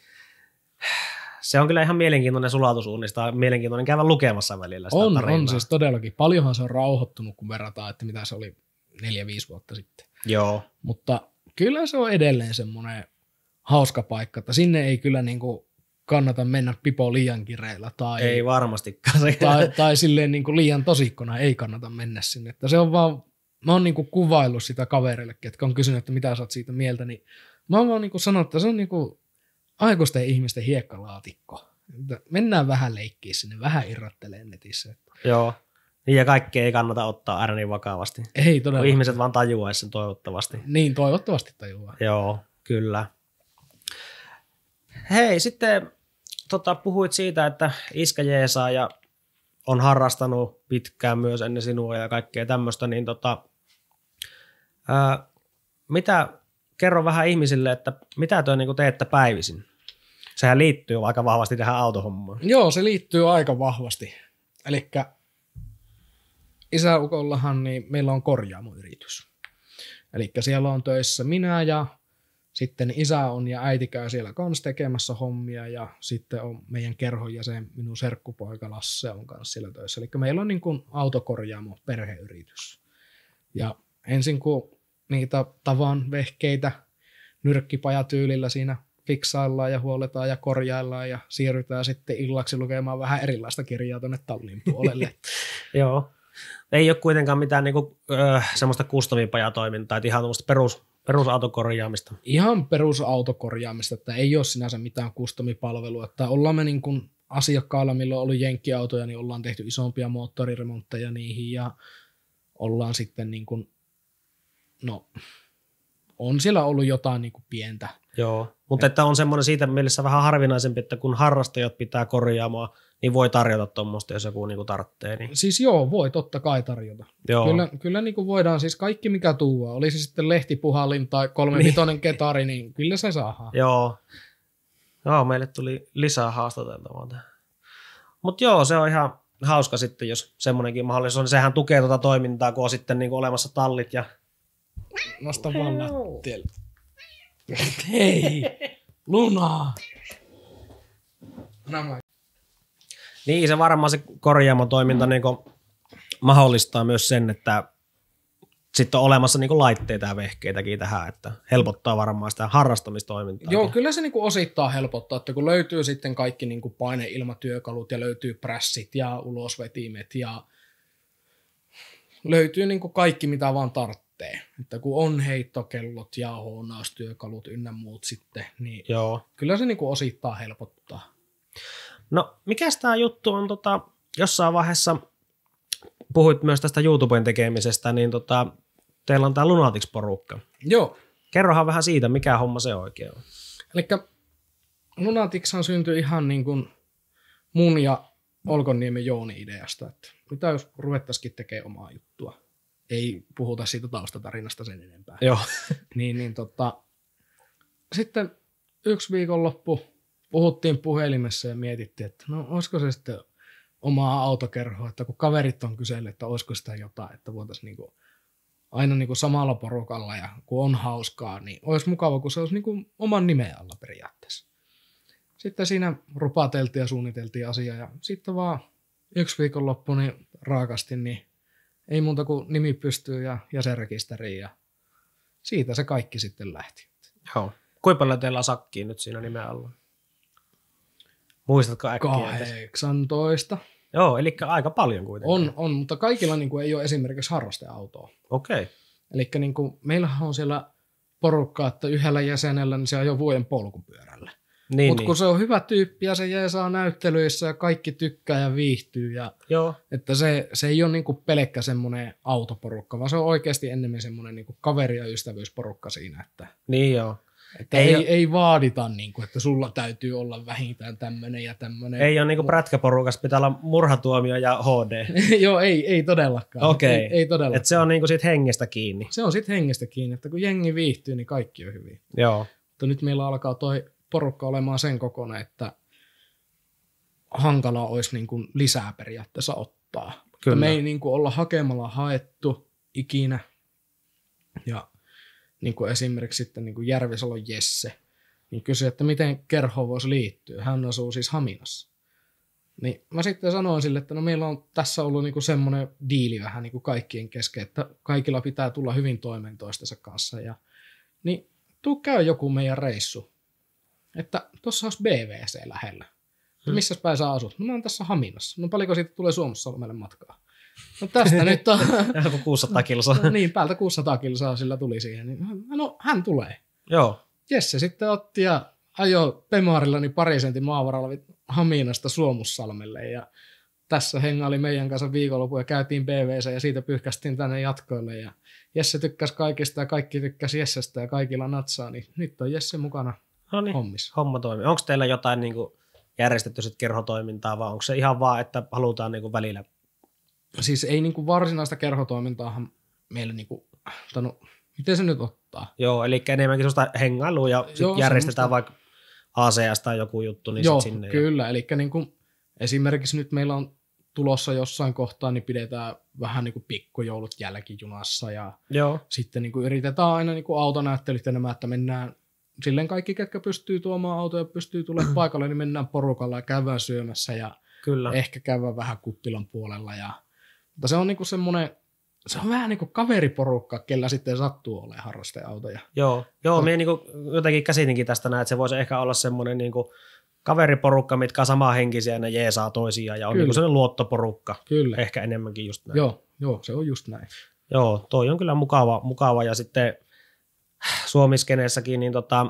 se on kyllä ihan mielenkiintoinen sulatusuunnista, mielenkiintoinen käydä lukemassa välillä sitä On, tarinaa. on siis todellakin. Paljonhan se on rauhoittunut, kun verrataan, että mitä se oli neljä-viisi vuotta sitten. Joo. Mutta kyllä se on edelleen semmoinen hauska paikka, että sinne ei kyllä niin kuin kannata mennä pipo liian kireillä. Tai, ei varmastikaan. Tai, tai silleen niin kuin liian tosikkona ei kannata mennä sinne. Että se on vaan, mä oon niin kuin kuvaillut sitä kavereille, jotka on kysynyt, että mitä sä oot siitä mieltä, niin mä oon vaan niin kuin sanonut, että se on niin kuin aikuisten ihmisten hiekkalaatikko. Että mennään vähän leikkiä sinne, vähän irrottelee netissä. Joo. Niin ja kaikkea ei kannata ottaa aina niin vakavasti. Ei todella. Ihmiset vaan tajuaisi sen toivottavasti. Niin, toivottavasti tajuaa. Joo, kyllä. Hei, sitten tota, puhuit siitä, että iskä Jeesaa ja on harrastanut pitkään myös ennen sinua ja kaikkea tämmöistä, niin tota, ää, mitä, kerro vähän ihmisille, että mitä te niin teette päivisin? Sehän liittyy aika vahvasti tähän autohommaan. Joo, se liittyy aika vahvasti. Eli isäukollahan niin meillä on korjaamoyritys. Eli siellä on töissä minä ja sitten isä on ja äiti käy siellä kanssa tekemässä hommia ja sitten on meidän kerhon jäsen, minun serkkupoika Lasse on kanssa siellä töissä. Eli meillä on niin kuin autokorjaamo, perheyritys. Ja ensin kun niitä tavan vehkeitä nyrkkipajatyylillä siinä fiksaillaan ja huoletaan ja korjaillaan ja siirrytään sitten illaksi lukemaan vähän erilaista kirjaa tuonne tallin puolelle. Joo. Ei ole kuitenkaan mitään niinku, ö, semmoista kustomipajatoimintaa, että ihan tuommoista perus Perusautokorjaamista. Ihan perusautokorjaamista, että ei ole sinänsä mitään kustomipalvelua. Että ollaan me niin kuin asiakkaalla, milloin on ollut jenkkiautoja, niin ollaan tehty isompia moottoriremontteja niihin ja ollaan sitten niin kuin, no, on siellä ollut jotain niin kuin pientä Joo, mutta että on semmoinen siitä mielessä vähän harvinaisempi, että kun harrastajat pitää korjaamaa, niin voi tarjota tuommoista, jos joku niinku tarvitsee. Niin. Siis joo, voi totta kai tarjota. Joo. Kyllä, kyllä niinku voidaan siis kaikki mikä tuua, oli se sitten lehtipuhallin tai kolmenvitoinen niin. ketari, niin kyllä se saadaan. Joo. Joo, meille tuli lisää haastateltavaa Mutta joo, se on ihan hauska sitten, jos semmoinenkin mahdollisuus on. Niin sehän tukee tuota toimintaa, kun on sitten niinku olemassa tallit ja... Nosta vaan hei, Luna. Niin, se varmaan se korjaamotoiminta mm. niin mahdollistaa myös sen, että sitten on olemassa niin laitteita ja vehkeitäkin tähän, että helpottaa varmaan sitä harrastamistoimintaa. Joo, kyllä se niin osittain helpottaa, että kun löytyy sitten kaikki niin paineilmatyökalut ja löytyy prässit ja ulosvetimet ja löytyy niin kaikki, mitä vaan tarvitsee lähtee. Että kun on heittokellot ja työkalut, ynnä muut sitten, niin Joo. kyllä se niin kuin osittain helpottaa. No, mikä tämä juttu on tota, jossain vaiheessa, puhuit myös tästä YouTuben tekemisestä, niin tota, teillä on tämä Lunatics-porukka. Joo. Kerrohan vähän siitä, mikä homma se oikein on. Eli on syntyi ihan niin kuin mun ja Olkonniemen Jooni ideasta, että mitä jos ruvettaisikin tekemään omaa juttua ei puhuta siitä taustatarinasta sen enempää. Joo. niin, niin tota, sitten yksi viikonloppu puhuttiin puhelimessa ja mietittiin, että no olisiko se sitten omaa autokerhoa, että kun kaverit on kysellyt, että olisiko sitä jotain, että voitaisiin niinku, aina niinku samalla porukalla ja kun on hauskaa, niin olisi mukava, kun se olisi niinku oman nimen alla periaatteessa. Sitten siinä rupateltiin ja suunniteltiin asiaa ja sitten vaan yksi viikonloppu niin raakasti, niin ei muuta kuin nimi pystyy ja jäsenrekisteriin ja siitä se kaikki sitten lähti. Joo. Kuinka paljon teillä on sakkiin nyt siinä nimen alla? Muistatko äkkiä? 18. Joo, eli aika paljon kuitenkin. On, on mutta kaikilla niin kuin, ei ole esimerkiksi harrasteautoa. Okei. Okay. Eli niin meillähän on siellä porukkaa, että yhdellä jäsenellä niin se ajoi vuoden polkupyörällä. Niin, Mutta kun niin. se on hyvä tyyppi ja se jää saa näyttelyissä ja kaikki tykkää ja viihtyy. Ja, Joo. Että se, se ei ole niinku pelkkä semmoinen autoporukka, vaan se on oikeasti enemmän semmoinen niinku kaveri- ja ystävyysporukka siinä. Että, niin jo. Että ei, ei, ole, ei vaadita, niinku että sulla täytyy olla vähintään tämmöinen ja tämmöinen. Ei ole niinku prätkäporukas, pitää olla murhatuomio ja HD. Joo, ei, ei todellakaan. Okei. Okay. Ei, ei todellakaan. Et se on niinku siitä hengestä kiinni. Se on siitä hengestä kiinni, että kun jengi viihtyy, niin kaikki on hyvin. Joo. Mutta nyt meillä alkaa toi porukka olemaan sen kokoinen, että hankala olisi niin kuin lisää periaatteessa ottaa. Kyllä. me ei niin kuin olla hakemalla haettu ikinä. Ja niin kuin esimerkiksi sitten niin kuin Järvisalon Jesse, niin kysyi, että miten kerho voisi liittyä. Hän asuu siis Haminassa. Niin mä sitten sanoin sille, että no meillä on tässä ollut niinku semmoinen diili vähän niinku kaikkien kesken, että kaikilla pitää tulla hyvin toimeen toistensa kanssa. Ja, niin tuu käy joku meidän reissu että tuossa olisi BVC lähellä. Hmm. Missä päin sä asut? No mä oon tässä Haminassa. No paljonko siitä tulee Suomessa meille matkaa? No tästä nyt on. Joku 600 kilsaa. No, niin, päältä 600 kilsaa sillä tuli siihen. Niin, no hän tulee. Joo. Jesse sitten otti ja ajo Pemaarilla niin pari sentin maavaralla Haminasta Suomussalmelle ja tässä oli meidän kanssa viikonloppu ja käytiin BVC ja siitä pyyhkästiin tänne jatkoille ja Jesse tykkäsi kaikista ja kaikki tykkäsi Jessestä ja kaikilla natsaa, niin nyt on Jesse mukana no niin, Hommis, Homma toimii. Onko teillä jotain niin kuin järjestetty sit kerhotoimintaa vai onko se ihan vaan, että halutaan niin kuin välillä? Siis ei niin kuin varsinaista kerhotoimintaa meillä niin kuin, no, miten se nyt ottaa? Joo, eli enemmänkin sellaista hengailua ja sit Joo, järjestetään vaikka ACS tai joku juttu, niin Joo, sit sinne. kyllä, ja... eli niin esimerkiksi nyt meillä on tulossa jossain kohtaa, niin pidetään vähän niin kuin pikkujoulut jälkijunassa ja Joo. sitten niin kuin yritetään aina niin kuin autonäyttelyt enemmän, että mennään silleen kaikki, ketkä pystyy tuomaan autoja, pystyy tulemaan paikalle, niin mennään porukalla ja käydään syömässä ja Kyllä. ehkä käydään vähän kuppilan puolella. Ja, mutta se on niinku semmoinen, se on vähän niin kuin kaveriporukka, kellä sitten sattuu olemaan harrasteautoja. Joo, joo minä niinku jotenkin käsitinkin tästä näin, että se voisi ehkä olla semmoinen niinku kaveriporukka, mitkä on samanhenkisiä ja ne jeesaa toisiaan ja on niinku semmoinen luottoporukka. Kyllä. Ehkä enemmänkin just näin. Joo, joo, se on just näin. Joo, toi on kyllä mukava, mukava ja sitten suomiskeneessäkin, niin tota,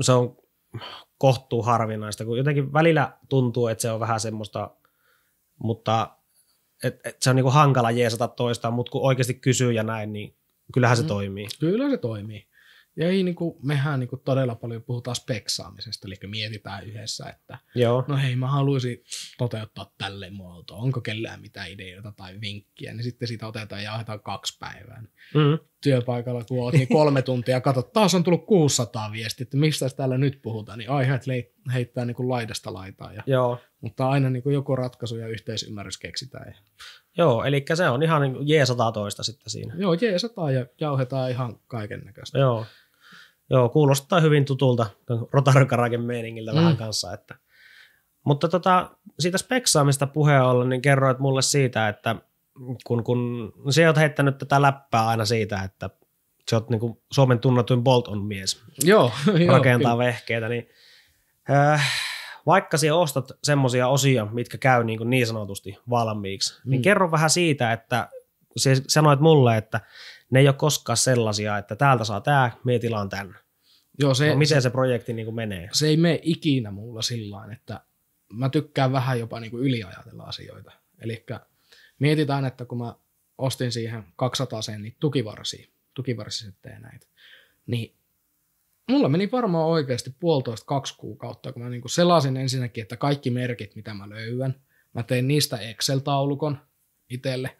se on kohtuu harvinaista, kun jotenkin välillä tuntuu, että se on vähän semmoista, mutta et, et se on niinku hankala jeesata toista, mutta kun oikeasti kysyy ja näin, niin kyllähän se mm. toimii. Kyllä se toimii. Ja ei, niin kuin, mehän niin kuin todella paljon puhutaan speksaamisesta, eli mietitään yhdessä, että Joo. no hei, mä haluaisin toteuttaa tälle muoto, onko kellään mitään ideoita tai vinkkiä, niin sitten siitä otetaan ja ajetaan kaksi päivää. Mm. Työpaikalla kun oot, niin kolme tuntia, katsot, taas on tullut 600 viestiä, että mistä täällä nyt puhutaan, niin aiheet heittää niin kuin laidasta laitaan. Ja, Joo. Mutta aina niin kuin joku ratkaisu ja yhteisymmärrys keksitään. Ja. Joo, eli se on ihan niin jeesataa toista sitten siinä. Joo, jeesataa ja jauhetaan ihan kaiken näköistä. Joo. Joo, kuulostaa hyvin tutulta rotarokaraken meiningiltä mm. vähän kanssa. Että. Mutta tota, siitä speksaamista puheen ollen, niin kerroit mulle siitä, että kun, kun sä oot heittänyt tätä läppää aina siitä, että sä oot niin Suomen tunnetuin bolton mies. Joo. Rakentaa joo, vehkeitä, niin – äh, vaikka sinä ostat semmoisia osia, mitkä käy niin, kuin niin sanotusti valmiiksi, niin mm. niin kerro vähän siitä, että sä sanoit mulle, että ne ei ole koskaan sellaisia, että täältä saa tämä, me tilaan tämän. Joo, se, no, miten se, se projekti niin kuin menee? Se ei mene ikinä mulla sillä että mä tykkään vähän jopa niin kuin yliajatella asioita. Eli mietitään, että kun mä ostin siihen 200 sen niin tukivarsi, tukivarsi sitten näitä, niin mulla meni varmaan oikeasti puolitoista kaksi kuukautta, kun mä niin kuin selasin ensinnäkin, että kaikki merkit, mitä mä löydän, mä tein niistä Excel-taulukon itselle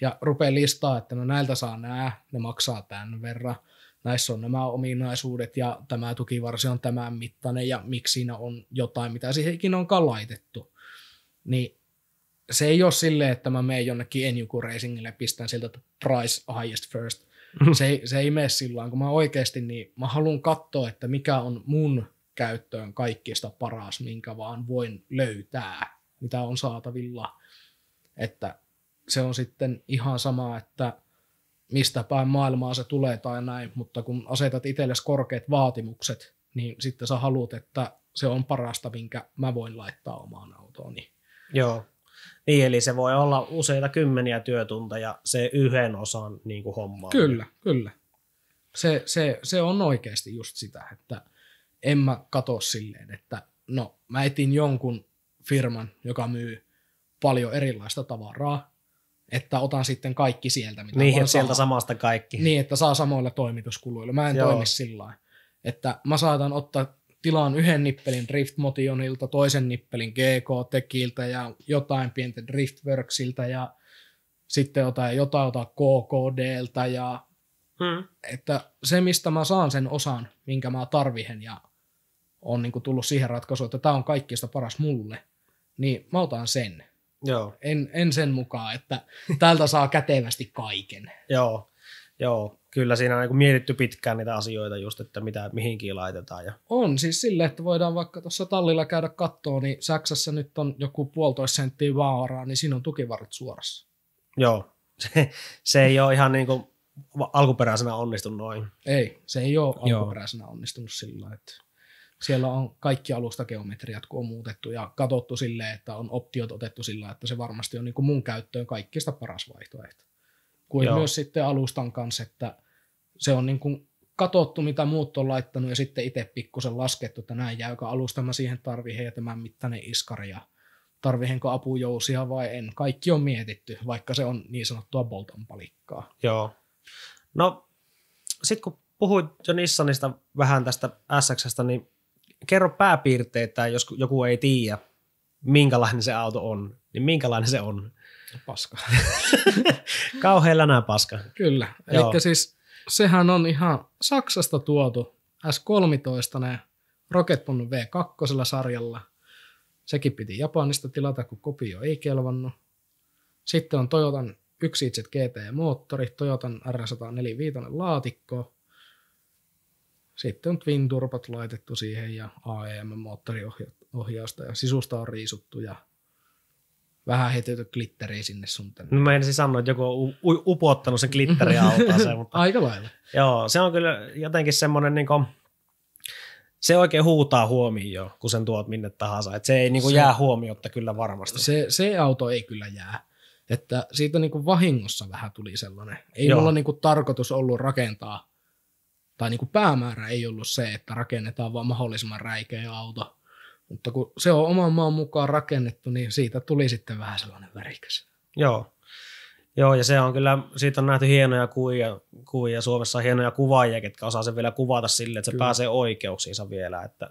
ja rupeen listaa, että no näiltä saa nämä, ne maksaa tämän verran, näissä on nämä ominaisuudet ja tämä tukivarsi on tämän mittainen ja miksi siinä on jotain, mitä siihen ikinä onkaan laitettu. Niin se ei ole silleen, että mä menen jonnekin enjuku Racingille ja pistän siltä, että price highest first, Se, se ei mene silloin, kun mä oikeasti niin, mä haluan katsoa, että mikä on mun käyttöön kaikista paras, minkä vaan voin löytää, mitä on saatavilla. Että se on sitten ihan sama, että mistä päin maailmaa se tulee tai näin, mutta kun asetat itsellesi korkeat vaatimukset, niin sitten sä haluat, että se on parasta, minkä mä voin laittaa omaan autooni. Joo. Niin, eli se voi olla useita kymmeniä työtunteja se yhden osan niin kuin hommaa. Kyllä, kyllä. Se, se, se on oikeasti just sitä, että en mä katso silleen, että no mä etin jonkun firman, joka myy paljon erilaista tavaraa, että otan sitten kaikki sieltä. Mitä niin, sieltä saa. samasta kaikki. Niin, että saa samoilla toimituskuluilla. Mä en Joo. toimi sillä että mä saatan ottaa tilaan yhden nippelin Drift Motionilta, toisen nippelin GK Tekiltä ja jotain pientä Driftworksilta ja sitten jotain, jotain, jotain KKDltä ja hmm. että se, mistä mä saan sen osan, minkä mä tarvihen ja on niin kuin tullut siihen ratkaisuun, että tämä on kaikista paras mulle, niin mä otan sen. Joo. En, en sen mukaan, että täältä saa kätevästi kaiken. Joo. Joo, kyllä siinä on niin mietitty pitkään niitä asioita just, että mitä mihinkin laitetaan. Ja. On siis sille, että voidaan vaikka tuossa tallilla käydä kattoon, niin Saksassa nyt on joku puolitoista senttiä vaaraa, niin siinä on tukivarret suorassa. Joo, se, se ei ole ihan niin kuin alkuperäisenä onnistunut noin. Ei, se ei ole alkuperäisenä Joo. onnistunut sillä, että siellä on kaikki alustageometriat, kun on muutettu ja katsottu silleen, että on optiot otettu sillä, että se varmasti on niin kuin mun käyttöön kaikista paras vaihtoehto kuin Joo. myös sitten alustan kanssa, että se on niin kuin katsottu, mitä muut on laittanut ja sitten itse pikkusen laskettu, että näin jäykä alusta mä siihen tarvii ja tämän mittainen iskari ja tarvihenko apujousia vai en. Kaikki on mietitty, vaikka se on niin sanottua bolton palikkaa. Joo. No, sitten kun puhuit jo Nissanista vähän tästä SXstä, niin kerro pääpiirteitä, jos joku ei tiedä, minkälainen se auto on, niin minkälainen se on? Paska. Kauhean länää paska. Kyllä. Eli siis sehän on ihan Saksasta tuotu S13 ne Punnu V2 sarjalla. Sekin piti Japanista tilata, kun kopio ei kelvannut. Sitten on Toyotan itse GT-moottori, Toyotan R145 laatikko. Sitten on twin turbot laitettu siihen ja AEM-moottoriohjausta ja sisusta on riisuttu ja vähän heitetty glitteriä sinne sun tänne. No mä en siis sano, että joku on u- upottanut sen glitteriä altaaseen. Mutta, Aika lailla. Joo, se on kyllä jotenkin semmoinen niin kuin, se oikein huutaa huomioon, kun sen tuot minne tahansa. Et se ei niin kuin se, jää huomiota kyllä varmasti. Se, se auto ei kyllä jää. Että siitä niin kuin vahingossa vähän tuli sellainen. Ei Joo. mulla niin kuin tarkoitus ollut rakentaa, tai niin kuin päämäärä ei ollut se, että rakennetaan vaan mahdollisimman räikeä auto mutta kun se on oman maan mukaan rakennettu, niin siitä tuli sitten vähän sellainen värikäs. Joo. Joo, ja se on kyllä, siitä on nähty hienoja kuvia, kuvia. Suomessa on hienoja kuvaajia, jotka osaa sen vielä kuvata sille, että se kyllä. pääsee oikeuksiinsa vielä. Että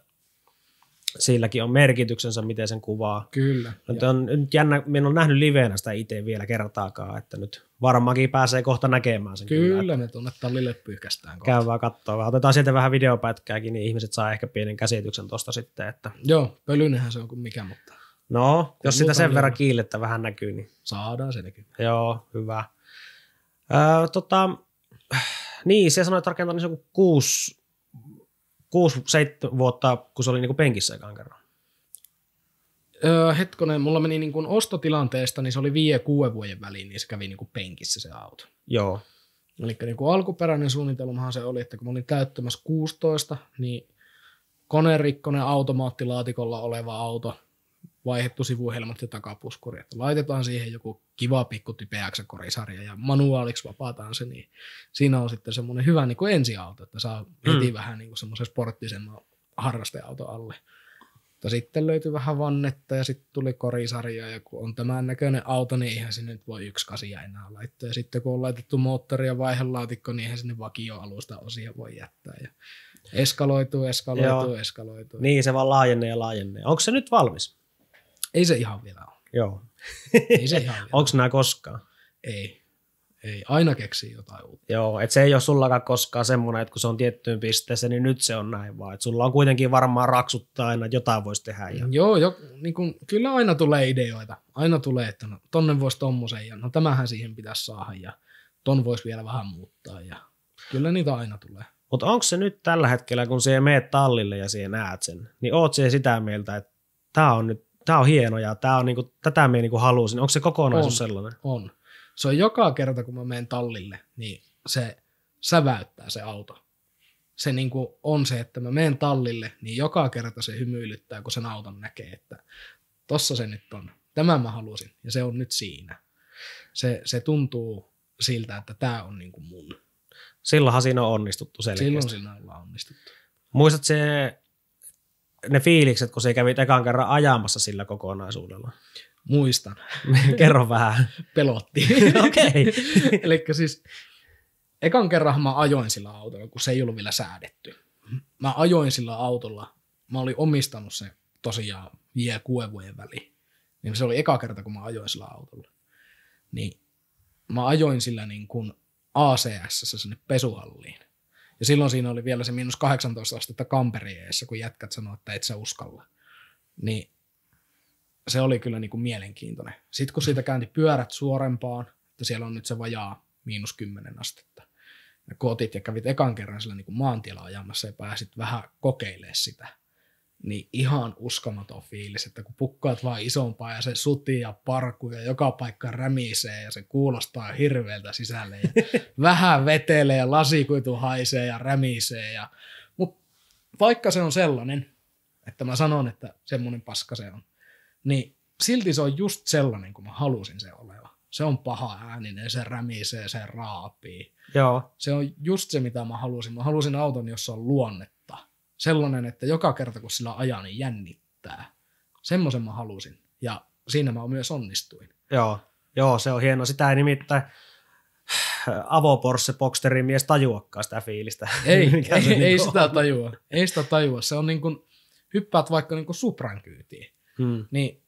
silläkin on merkityksensä, miten sen kuvaa. Kyllä. Nyt on nyt jännä, minä olen nähnyt liveenä sitä itse vielä kertaakaan, että nyt varmaankin pääsee kohta näkemään sen. Kyllä, kyllä ne tuonne tallille pyyhkästään Käy vaan katsoa. Otetaan sieltä vähän videopätkääkin, niin ihmiset saa ehkä pienen käsityksen tuosta sitten. Että... Joo, pölynenhän se on kuin mikä, mutta... No, kun jos sitä sen on. verran kiillettä vähän näkyy, niin... Saadaan se näkyy. Joo, hyvä. Öö, tota, niin, se sanoi, että se on niin kuusi kuusi, seitsemän vuotta, kun se oli niin kuin penkissä ekaan kerran? Öö, hetkonen, mulla meni niin kuin ostotilanteesta, niin se oli viiden kuuden vuoden väliin, niin se kävi niin penkissä se auto. Joo. Eli niin kuin alkuperäinen suunnitelmahan se oli, että kun mä olin täyttämässä 16, niin rikkonen automaattilaatikolla oleva auto – vaihdettu sivuhelmat ja takapuskuri, että laitetaan siihen joku kiva pikku korisarja ja manuaaliksi vapaataan se, niin siinä on sitten semmoinen hyvä niin kuin ensiauto, että saa mm. heti mm. vähän niin kuin semmoisen sporttisen harrasteauto alle. Mutta sitten löytyi vähän vannetta ja sitten tuli korisarja ja kun on tämän näköinen auto, niin eihän sinne nyt voi yksi kasia enää laittaa. Ja sitten kun on laitettu moottori ja vaihelaatikko, niin eihän sinne vakioalusta osia voi jättää. Ja eskaloituu, eskaloituu, Joo. eskaloituu. Niin, se vaan laajenee ja laajenee. Onko se nyt valmis? Ei se ihan vielä ole. Joo. ei se ihan vielä Onko nämä koskaan? Ei. Ei, aina keksii jotain uutta. Joo, että se ei ole sullakaan koskaan semmoinen, että kun se on tiettyyn pisteeseen, niin nyt se on näin vaan. Että sulla on kuitenkin varmaan raksuttaa aina, että jotain voisi tehdä. Ja... Joo, jo, niin kun, kyllä aina tulee ideoita. Aina tulee, että no, tonne voisi tommosen ja no tämähän siihen pitäisi saada ja ton voisi vielä vähän muuttaa. Ja kyllä niitä aina tulee. Mutta onko se nyt tällä hetkellä, kun se meet tallille ja siihen näet sen, niin oot se sitä mieltä, että tämä on nyt tämä on hieno ja tää on niinku, tätä minä niinku halusin. Onko se kokonaisuus on, sellainen? On. Se on joka kerta, kun mä menen tallille, niin se säväyttää se auto. Se niinku on se, että mä menen tallille, niin joka kerta se hymyilyttää, kun sen auton näkee, että tossa se nyt on. Tämä mä halusin ja se on nyt siinä. Se, se tuntuu siltä, että tämä on niinku mun. Silloinhan siinä on onnistuttu selkeästi. Silloin siinä ollaan onnistuttu. Muistat se ne fiilikset, kun se kävi ekan kerran ajamassa sillä kokonaisuudella? Muistan. Kerro vähän. Pelotti. Okei. okay. Eli siis ekan kerran mä ajoin sillä autolla, kun se ei ollut vielä säädetty. Mä ajoin sillä autolla, mä olin omistanut se tosiaan vielä kuuden väliin. Niin se oli eka kerta, kun mä ajoin sillä autolla. Niin mä ajoin sillä niin kuin ACS sinne pesuhalliin. Ja silloin siinä oli vielä se miinus 18 astetta kamperiessa, kun jätkät sanoivat, että et sä uskalla. Niin se oli kyllä niin kuin mielenkiintoinen. Sitten kun siitä käänti pyörät suorempaan, että siellä on nyt se vajaa miinus 10 astetta. Ja kun otit ja kävit ekan kerran sillä niin kuin maantiellä ajamassa ja pääsit vähän kokeilemaan sitä, niin ihan uskomaton fiilis, että kun pukkaat vaan isompaa ja se suti ja parku ja joka paikka rämisee ja se kuulostaa hirveältä sisälle ja vähän vetelee ja lasikuitu haisee ja rämisee. Ja... Mut vaikka se on sellainen, että mä sanon, että semmoinen paska se on, niin silti se on just sellainen kuin mä halusin se oleva. Se on paha ääninen, se rämisee, se raapii. Joo. Se on just se, mitä mä halusin. Mä halusin auton, jossa on luonnetta sellainen, että joka kerta kun sillä ajaa, niin jännittää. Semmoisen mä halusin. Ja siinä mä myös onnistuin. Joo, joo se on hieno. Sitä ei nimittäin avoporsse boksterin mies tajuakaan sitä fiilistä. Ei, Mikä ei, niin ei sitä tajua. Ei sitä tajua. Se on niin kuin, hyppäät vaikka niin kuin Supran kyytiin, hmm. niin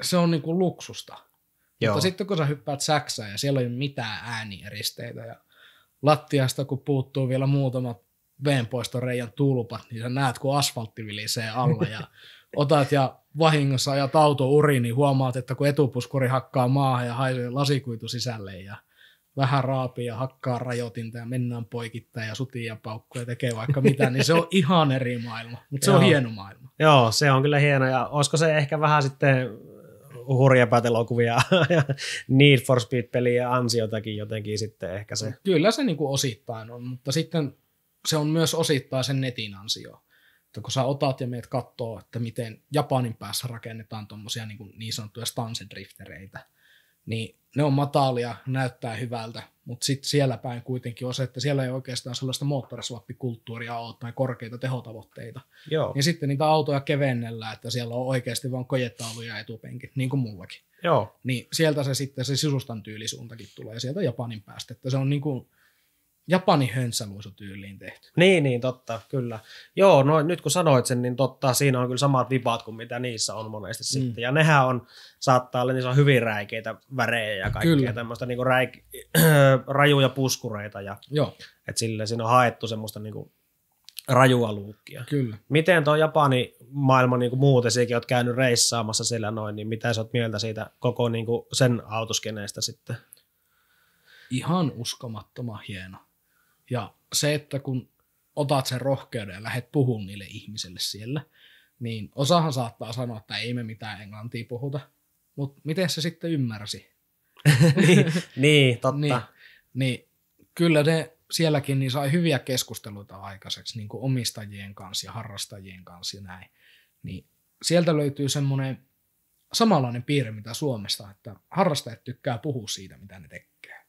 se on niin kuin luksusta. Joo. Mutta sitten kun sä hyppäät säksään ja siellä ei ole mitään äänieristeitä ja lattiasta kun puuttuu vielä muutama veenpoistoreijan tulpat, niin sä näet, kun asfaltti vilisee alla ja otat ja vahingossa ajat auto uri, niin huomaat, että kun etupuskuri hakkaa maahan ja haisee lasikuitu sisälle ja vähän raapia ja hakkaa rajoitinta ja mennään poikittain ja sutiin ja paukkuja tekee vaikka mitä, niin se on ihan eri maailma, mutta se Joo. on hieno maailma. Joo, se on kyllä hieno ja olisiko se ehkä vähän sitten hurja päätelokuvia ja Need for Speed-peliä ansiotakin jotenkin sitten ehkä se. Kyllä se niin kuin osittain on, mutta sitten se on myös osittain sen netin ansio. Että kun sä otat ja meet katsoo, että miten Japanin päässä rakennetaan tuommoisia niin, niin sanottuja stansedriftereitä, niin ne on matalia, näyttää hyvältä, mutta sitten siellä päin kuitenkin on se, että siellä ei oikeastaan sellaista moottorisvappikulttuuria ole tai korkeita tehotavoitteita. Joo. Ja sitten niitä autoja kevennellään, että siellä on oikeasti vain kojetauluja etupenkit, niin kuin mullakin. Joo. Niin sieltä se sitten se sisustan tyylisuuntakin tulee sieltä Japanin päästä, että se on niin kuin – Japani Japanin tyyliin tehty. Niin, niin, totta, kyllä. Joo, no nyt kun sanoit sen, niin totta, siinä on kyllä samat vipaat, kuin mitä niissä on monesti mm. sitten. Ja nehän on, saattaa olla, niissä on hyvin räikeitä värejä ja kaikkea kyllä. tämmöistä niin räik- rajuja puskureita. Ja, Joo. Että sille siinä on haettu semmoista niin kuin rajua luukkia. Kyllä. Miten tuo Japani maailma niin muuten, sekin olet käynyt reissaamassa siellä noin, niin mitä sä oot mieltä siitä koko niin kuin sen autoskeneestä sitten? Ihan uskomattoman hieno ja se, että kun otat sen rohkeuden ja lähdet puhumaan niille ihmisille siellä, niin osahan saattaa sanoa, että ei me mitään englantia puhuta, mutta miten se sitten ymmärsi? Niin, niin, totta. niin, niin, kyllä ne sielläkin niin sai hyviä keskusteluita aikaiseksi niin kuin omistajien kanssa ja harrastajien kanssa ja näin. Niin sieltä löytyy semmoinen samanlainen piirre, mitä Suomesta, että harrastajat tykkää puhua siitä, mitä ne tekee.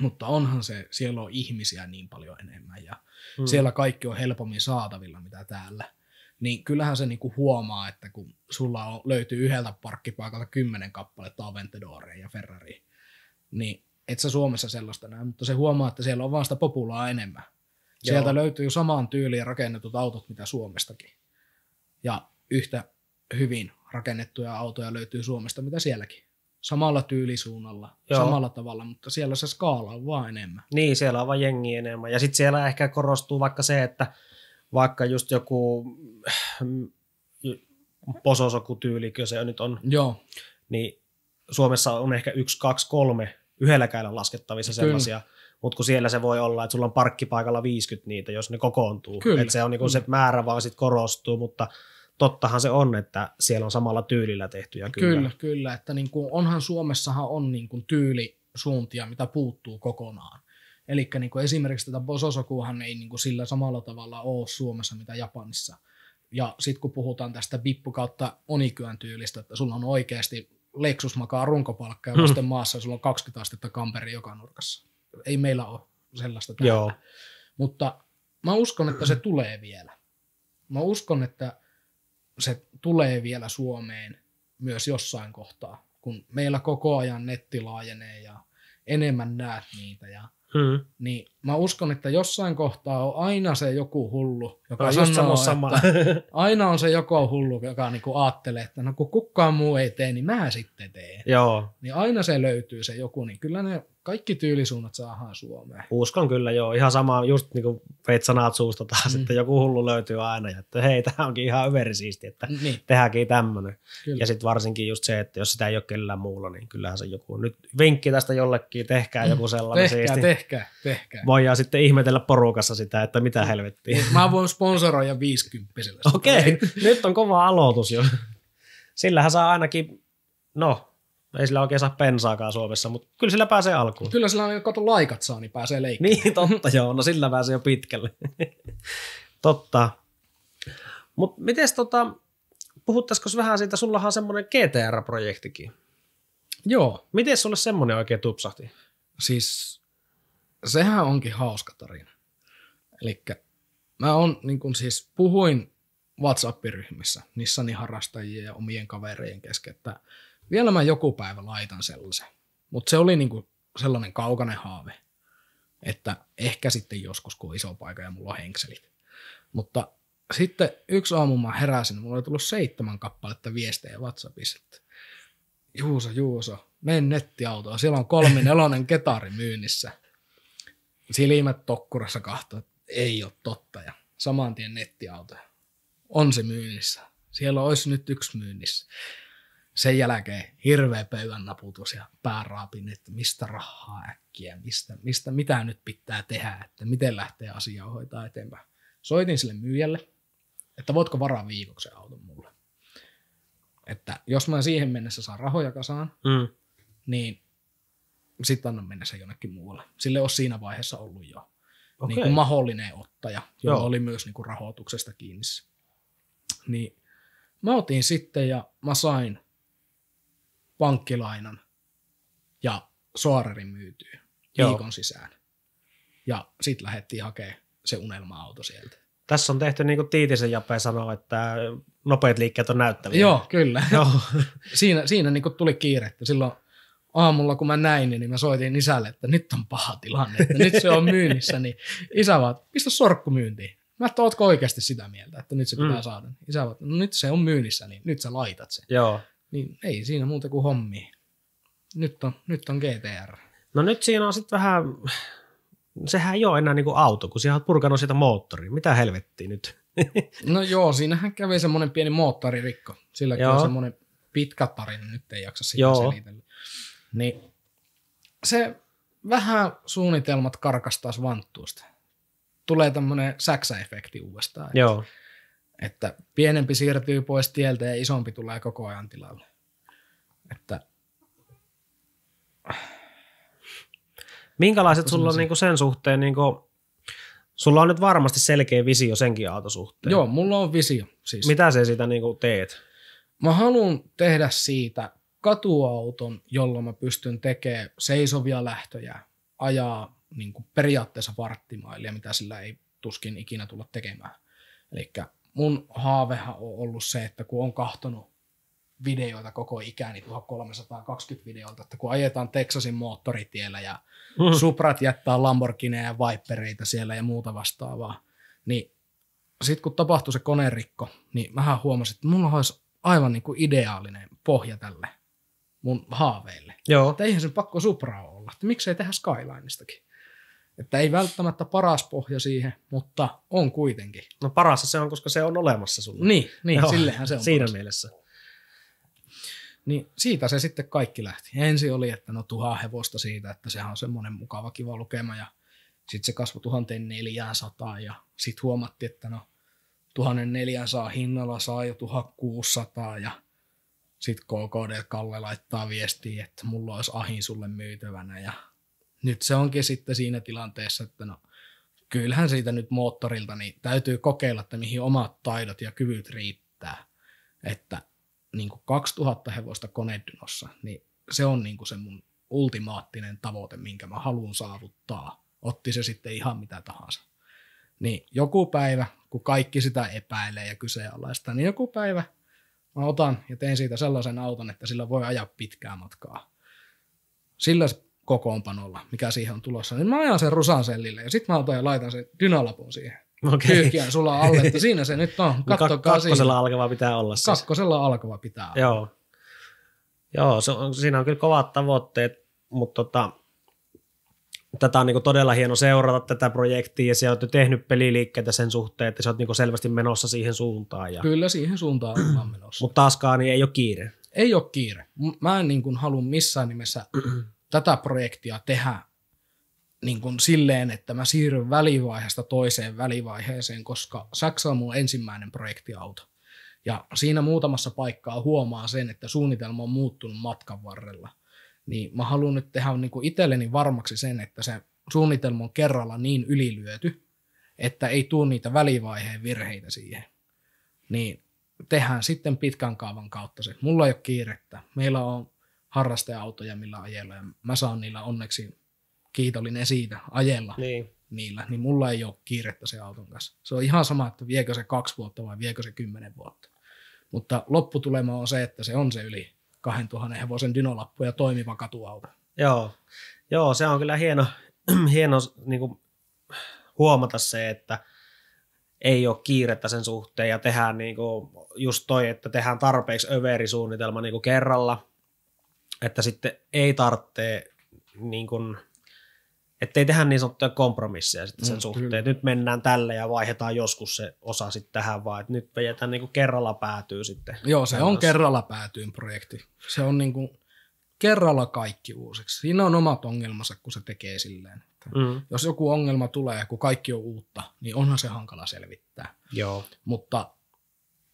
Mutta onhan se, siellä on ihmisiä niin paljon enemmän ja mm. siellä kaikki on helpommin saatavilla mitä täällä. Niin kyllähän se niinku huomaa, että kun sulla on, löytyy yhdeltä parkkipaikalta kymmenen kappaletta Aventadoria ja Ferrari, niin et sä Suomessa sellaista näe, mutta se huomaa, että siellä on vaan sitä populaa enemmän. Sieltä Joo. löytyy samaan tyyliin rakennetut autot, mitä Suomestakin. Ja yhtä hyvin rakennettuja autoja löytyy Suomesta, mitä sielläkin samalla tyylisuunnalla, Joo. samalla tavalla, mutta siellä se skaala on vaan enemmän. Niin, siellä on vaan jengi enemmän. Ja sitten siellä ehkä korostuu vaikka se, että vaikka just joku äh, pososokutyylikö se nyt on, Joo. niin Suomessa on ehkä yksi, kaksi, kolme yhdellä käydä laskettavissa Kyllä. sellaisia, mutta kun siellä se voi olla, että sulla on parkkipaikalla 50 niitä, jos ne kokoontuu. että Et se on niinku mm. se määrä vaan sit korostuu, mutta – tottahan se on, että siellä on samalla tyylillä tehtyjä kyllä. Kyllä, kyllä että niin kuin onhan Suomessahan on niin kuin tyylisuuntia, mitä puuttuu kokonaan. Eli niin kuin esimerkiksi tätä bososokuhan ei niin kuin sillä samalla tavalla ole Suomessa, mitä Japanissa. Ja sitten kun puhutaan tästä bippu kautta onikyön tyylistä, että sulla on oikeasti Lexus makaa runkopalkka ja hmm. vasten hmm. maassa sulla on 20 astetta kamperi joka nurkassa. Ei meillä ole sellaista täällä. Joo. Mutta mä uskon, että se tulee vielä. Mä uskon, että se tulee vielä Suomeen myös jossain kohtaa, kun meillä koko ajan netti laajenee ja enemmän näet niitä. Ja, mm. Niin mä uskon, että jossain kohtaa on aina se joku hullu, joka no, sanoo, sama. että aina on se joku hullu, joka niinku ajattelee, että no kun kukaan muu ei tee, niin mä sitten teen. Joo. Niin aina se löytyy se joku, niin kyllä ne kaikki tyylisuunnat saadaan Suomeen. Uskon kyllä joo, ihan sama, just niin kuin veit sanat suusta taas, mm. että joku hullu löytyy aina, ja että hei, tämä onkin ihan överisiisti, että niin. tehdäänkin tämmöinen. Ja sitten varsinkin just se, että jos sitä ei ole kellään muulla, niin kyllähän se joku, nyt vinkki tästä jollekin, tehkää mm. joku sellainen tehkää, siisti. Tehkää, tehkää, tehkää ja sitten ihmetellä porukassa sitä, että mitä niin. helvettiä. Niin, mä voin sponsoroida 50 Okei, okay. nyt on kova aloitus jo. Sillähän saa ainakin, no ei sillä oikein saa pensaakaan Suomessa, mutta kyllä sillä pääsee alkuun. Kyllä sillä on, kato laikat saa, niin pääsee leikkiin. Niin, totta joo, no sillä pääsee jo pitkälle. totta. Mutta miten tota, puhuttaisiko vähän siitä, sullahan on semmoinen GTR-projektikin. Joo. Miten sulle semmoinen oikein tupsahti? Siis sehän onkin hauska tarina. Eli mä on, niin kun siis puhuin WhatsApp-ryhmissä Nissanin harrastajien ja omien kavereiden kesken, että vielä mä joku päivä laitan sellaisen. Mutta se oli niin sellainen kaukainen haave, että ehkä sitten joskus, kun on iso paikka ja mulla on henkselit. Mutta sitten yksi aamu mä heräsin, mulla oli tullut seitsemän kappaletta viestejä WhatsAppissa, että Juuso, Juuso, mene nettiautoon, siellä on nelonen ketari myynnissä silmät tokkurassa kahtoo, että ei ole totta ja saman tien nettiautoja. On se myynnissä. Siellä olisi nyt yksi myynnissä. Sen jälkeen hirveä pöydän naputus ja pääraapin, että mistä rahaa äkkiä, mistä, mistä, mitä nyt pitää tehdä, että miten lähtee asiaa hoitaa eteenpäin. Soitin sille myyjälle, että voitko varaa viikoksen auton mulle. Että jos mä siihen mennessä saan rahoja kasaan, mm. niin sitten anna mennä se jonnekin muualle. Sille on siinä vaiheessa ollut jo okay. niin kuin mahdollinen ottaja, jolla Joo. oli myös niin kuin rahoituksesta kiinni. Niin mä otin sitten ja mä sain pankkilainan ja Soarerin myytyy viikon sisään. Ja sitten lähdettiin hakemaan se unelma-auto sieltä. Tässä on tehty niin kuin Tiitisen Jape sanoo, että nopeat liikkeet on näyttäviä. Joo, kyllä. Joo. siinä siinä niin kuin tuli että Silloin aamulla, kun mä näin, niin, niin mä soitin isälle, että nyt on paha tilanne, että nyt se on myynnissä, niin isä vaan, pistä sorkku myyntiin. Mä että ootko oikeasti sitä mieltä, että nyt se pitää mm. saada. Niin isä vaan, no nyt se on myynnissä, niin nyt sä laitat sen. Joo. Niin ei siinä muuta kuin hommi. Nyt on, nyt on GTR. No nyt siinä on sitten vähän, sehän ei ole enää niin kuin auto, kun sinä olet purkanut sitä moottoria. Mitä helvettiä nyt? no joo, siinähän kävi semmoinen pieni moottoririkko. Sillä on semmoinen pitkä tarina, nyt ei jaksa sitä Joo. selitellä niin se vähän suunnitelmat karkastaa vanttuusta. Tulee tämmöinen säksäefekti uudestaan. Että, Joo. että pienempi siirtyy pois tieltä ja isompi tulee koko ajan tilalle. Että Minkälaiset sulla on niinku sen suhteen, niinku, sulla on nyt varmasti selkeä visio senkin autosuhteen. Joo, mulla on visio. Siis. Mitä se sitä niinku teet? Mä haluan tehdä siitä katuauton, jolla mä pystyn tekemään seisovia lähtöjä, ajaa niin kuin periaatteessa varttimailia, mitä sillä ei tuskin ikinä tulla tekemään. Eli mun haavehan on ollut se, että kun on kahtonut videoita koko ikäni, 1320 videolta, että kun ajetaan Texasin moottoritiellä ja hmm. Suprat jättää Lamborghineja ja Vipereita siellä ja muuta vastaavaa, niin sitten kun tapahtui se konerikko, niin mä huomasin, että mulla olisi aivan niin kuin ideaalinen pohja tälle mun haaveille. Joo. Että eihän sen pakko Supraa olla. Että miksei tehdä Skylineistakin. Että ei välttämättä paras pohja siihen, mutta on kuitenkin. No parassa se on, koska se on olemassa sulla. Niin, niin Joo. sillehän se on. Siinä paras. mielessä. Niin siitä se sitten kaikki lähti. Ensi oli, että no tuhaa hevosta siitä, että sehän on semmoinen mukava kiva lukema ja sitten se kasvoi 1400 ja sitten huomattiin, että no 1400 hinnalla saa jo 1600 ja sitten KKD Kalle laittaa viestiä, että mulla olisi ahin sulle myytävänä ja nyt se onkin sitten siinä tilanteessa, että no kyllähän siitä nyt moottorilta niin täytyy kokeilla, että mihin omat taidot ja kyvyt riittää. Että niin kuin 2000 hevosta konedynossa, niin se on niin kuin se mun ultimaattinen tavoite, minkä mä haluan saavuttaa. Otti se sitten ihan mitä tahansa. Niin joku päivä, kun kaikki sitä epäilee ja kyseenalaistaa, niin joku päivä – Mä otan ja teen siitä sellaisen auton, että sillä voi ajaa pitkää matkaa. Sillä kokoonpanolla, mikä siihen on tulossa, niin mä ajan sen rusan sellille ja sitten mä otan ja laitan sen dynalapun siihen. Okei. Kyyhkiän sulla alle, että siinä se nyt on. No, Kattokaa Kak- kakkosella siinä. alkava pitää olla siis. Kakkosella alkava pitää olla. Joo. Joo, se on, siinä on kyllä kovat tavoitteet, mutta tota, tätä on niin todella hieno seurata tätä projektia ja sä oot tehnyt peliliikkeitä sen suhteen, että sä oot niin selvästi menossa siihen suuntaan. Ja... Kyllä siihen suuntaan ollaan menossa. Mutta taaskaan niin ei ole kiire. Ei ole kiire. Mä en niin kuin halua missään nimessä tätä projektia tehdä niin kuin silleen, että mä siirryn välivaiheesta toiseen välivaiheeseen, koska Saksa on mun ensimmäinen projektiauto. Ja siinä muutamassa paikkaa huomaa sen, että suunnitelma on muuttunut matkan varrella – niin mä haluan nyt tehdä niin kuin itselleni varmaksi sen, että se suunnitelma on kerralla niin ylilyöty, että ei tule niitä välivaiheen virheitä siihen. Niin tehdään sitten pitkän kaavan kautta se. Mulla ei ole kiirettä. Meillä on harrasteautoja, millä ja Mä saan niillä onneksi kiitollinen siitä ajella niin. niillä, niin mulla ei ole kiirettä se auton kanssa. Se on ihan sama, että viekö se kaksi vuotta vai viekö se kymmenen vuotta. Mutta lopputulema on se, että se on se yli 2000 hevosen dynolappu ja toimiva katuauto. Joo, Joo se on kyllä hieno, hieno niin kuin huomata se, että ei ole kiirettä sen suhteen ja tehdään niin kuin just toi, että tehdään tarpeeksi överisuunnitelma niin kuin kerralla, että sitten ei tarvitse niin kuin että ei tehdä niin sanottuja kompromisseja sitten sen mm, suhteen, kyllä. nyt mennään tälle ja vaihdetaan joskus se osa sitten tähän, vaan että nyt vedetään niin kerralla päätyy sitten. Joo, se on kerralla päätyyn projekti. Se on niin kuin kerralla kaikki uusiksi. Siinä on omat ongelmansa, kun se tekee silleen. Mm. Jos joku ongelma tulee, kun kaikki on uutta, niin onhan se hankala selvittää. Joo. Mutta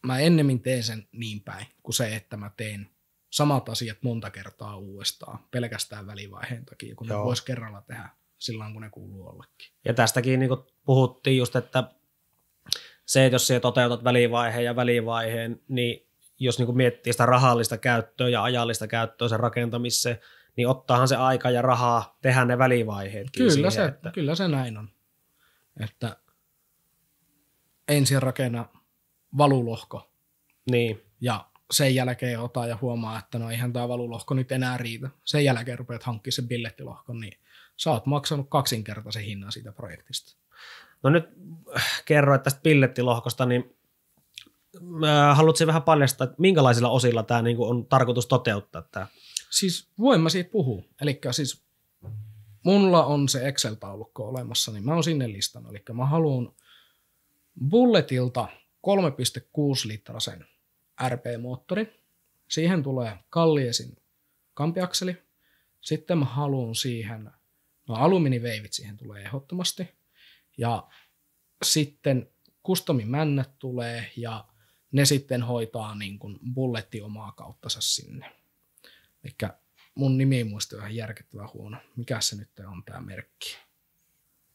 mä ennemmin teen sen niin päin, kuin se, että mä teen samat asiat monta kertaa uudestaan pelkästään välivaiheen takia, kun Joo. ne voisi kerralla tehdä silloin, kun ne kuuluu ollakin. Ja tästäkin niin puhuttiin just, että se, että jos toteutat välivaiheen ja välivaiheen, niin jos niin miettii sitä rahallista käyttöä ja ajallista käyttöä sen rakentamiseen, niin ottaahan se aika ja rahaa tehdä ne välivaiheet. kyllä siihen, se, että... Kyllä se näin on, että ensin rakenna valulohko niin. ja sen jälkeen ottaa ja huomaa, että no eihän tämä valulohko nyt enää riitä. Sen jälkeen rupeat hankkimaan sen billettilohkon, niin sä oot maksanut kaksinkertaisen hinnan siitä projektista. No nyt äh, kerroit tästä pillettilohkosta, niin äh, haluatko vähän paljastaa, että minkälaisilla osilla tämä niin on tarkoitus toteuttaa tämä? Siis voin mä siitä puhua. Eli siis mulla on se Excel-taulukko olemassa, niin mä oon sinne listannut. Eli mä haluan bulletilta 3,6 litrasen RP-moottori. Siihen tulee kalliesin kampiakseli. Sitten mä haluan siihen – No alumiiniveivit siihen tulee ehdottomasti. Ja sitten customin männät tulee ja ne sitten hoitaa niin kuin bulletti omaa kauttansa sinne. Eli mun nimi ei muista ihan järkyttävän huono. Mikä se nyt on tämä merkki?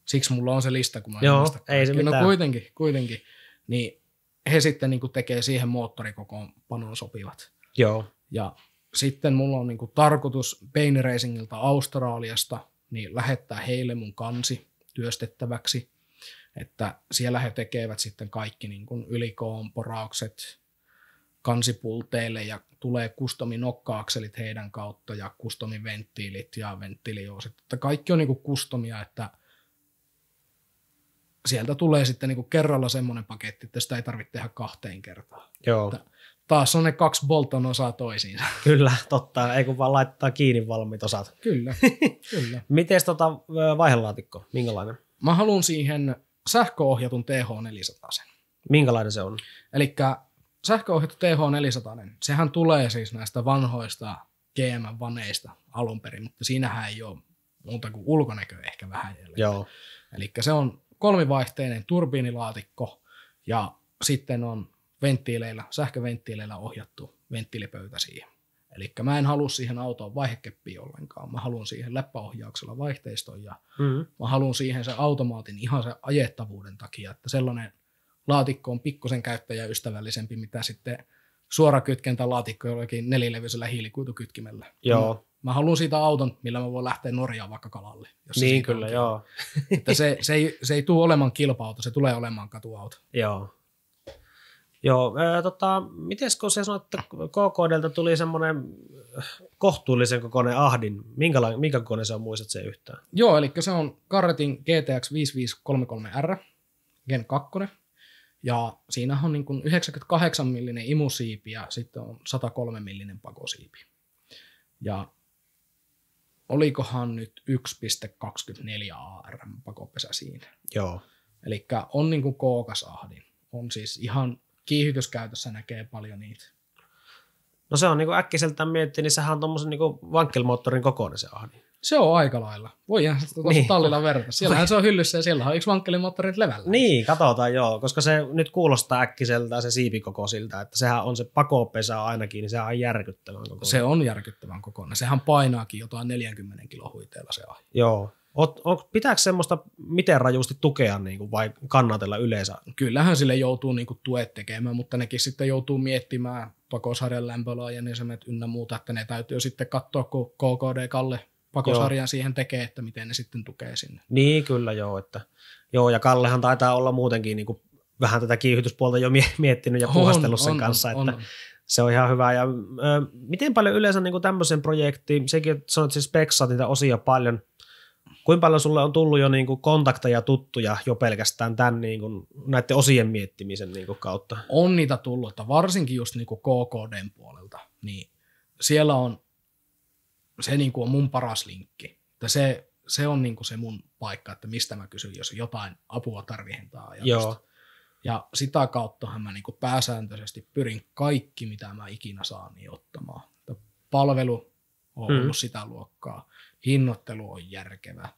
Siksi mulla on se lista, kun mä Joo, Ei se no mitään. No kuitenkin, kuitenkin. Niin he sitten niin kuin tekee siihen moottorikokoonpanoon sopivat. Joo. Ja sitten mulla on niin kuin tarkoitus Pain Racingilta Australiasta – niin lähettää heille mun kansi työstettäväksi, että siellä he tekevät sitten kaikki niin kuin ylikoon poraukset kansipulteille ja tulee kustomi nokkaakselit heidän kautta ja kustomi venttiilit ja venttiilijouset. Että kaikki on niin kuin kustomia, että sieltä tulee sitten niin kuin kerralla semmoinen paketti, että sitä ei tarvitse tehdä kahteen kertaan. Joo. Että taas on ne kaksi Bolton osaa toisiinsa. Kyllä, totta. Ei kun vaan laittaa kiinni valmiit osat. Kyllä, kyllä. Miten tota vaihelaatikko, minkälainen? Mä haluan siihen sähköohjatun TH400. Minkälainen se on? Eli sähköohjattu TH400, sehän tulee siis näistä vanhoista GM-vaneista alun perin, mutta siinähän ei ole muuta kuin ulkonäkö ehkä vähän jäljellä. Joo. Eli se on kolmivaihteinen turbiinilaatikko ja sitten on venttiileillä, sähköventtiileillä ohjattu venttiilipöytä siihen. Eli mä en halua siihen autoon vaihekeppiä ollenkaan. Mä haluan siihen läppäohjauksella vaihteiston ja mm-hmm. mä haluan siihen se automaatin ihan se ajettavuuden takia, että sellainen laatikko on pikkusen käyttäjäystävällisempi, mitä sitten suora kytkentä laatikko jollakin nelilevyisellä hiilikuitukytkimellä. Joo. Mä haluan siitä auton, millä mä voin lähteä Norjaan vaikka kalalle. Jos niin kyllä, joo. Että se, se, ei, se ei tule olemaan kilpa se tulee olemaan katuauto. Joo. Joo, ää, tota, miten kun se sanoit, että KKDltä tuli semmoinen äh, kohtuullisen kokoinen ahdin, minkä, minkä kokoinen se on, muistat se yhtään? Joo, eli se on Karretin GTX 5533R, Gen 2, ja siinä on niin 98 millinen imusiipi ja sitten on 103 millinen pakosiipi. Ja olikohan nyt 1.24 ARM pakopesä siinä. Joo. Eli on niin kuin kookas ahdin. On siis ihan kiihdytyskäytössä näkee paljon niitä. No se on niin äkkiseltään miettiä, niin sehän on tuommoisen niin vankkelmoottorin kokoinen se ahni. Se on aika lailla. Voi ihan niin. tallilla verrata. Siellähän se on hyllyssä ja siellä on yksi vankkelimoottori levällä. Niin, katsotaan joo, koska se nyt kuulostaa äkkiseltään se siipikoko siltä, että sehän on se pakopesä ainakin, niin sehän on järkyttävän kokoinen. Se on järkyttävän kokoinen. Sehän painaakin jotain 40 kilo huiteella se ahni. Joo, Oot, oot, pitääkö semmoista miten rajusti tukea niin kuin, vai kannatella yleensä? Kyllähän sille joutuu niin kuin, tuet tekemään, mutta nekin sitten joutuu miettimään pakosarjan lämpölaajenemiset ynnä muuta, että ne täytyy sitten katsoa, kun KKD Kalle pakosarjan joo. siihen tekee, että miten ne sitten tukee sinne. Niin kyllä joo, että joo ja Kallehan taitaa olla muutenkin niin kuin, vähän tätä kiihytyspuolta jo miettinyt ja puhastellut sen on, kanssa, on, että on. Se on ihan hyvä. Ja, ö, miten paljon yleensä niin kuin tämmöisen projektiin, sekin sanoit, että siis speksaat niitä osia paljon – Kuinka paljon sulle on tullut jo niin kuin kontakteja tuttuja jo pelkästään tämän niin kuin, näiden osien miettimisen niin kuin kautta? On niitä tullut, että varsinkin just niin kuin KKDn puolelta, niin siellä on se niin kuin on mun paras linkki. Että se, se on niin kuin se mun paikka, että mistä mä kysyn, jos jotain apua tarvitaan Joo. Ja sitä kauttahan mä niin kuin pääsääntöisesti pyrin kaikki, mitä mä ikinä saan, niin ottamaan. Että palvelu ole mm. ollut sitä luokkaa. Hinnoittelu on järkevä.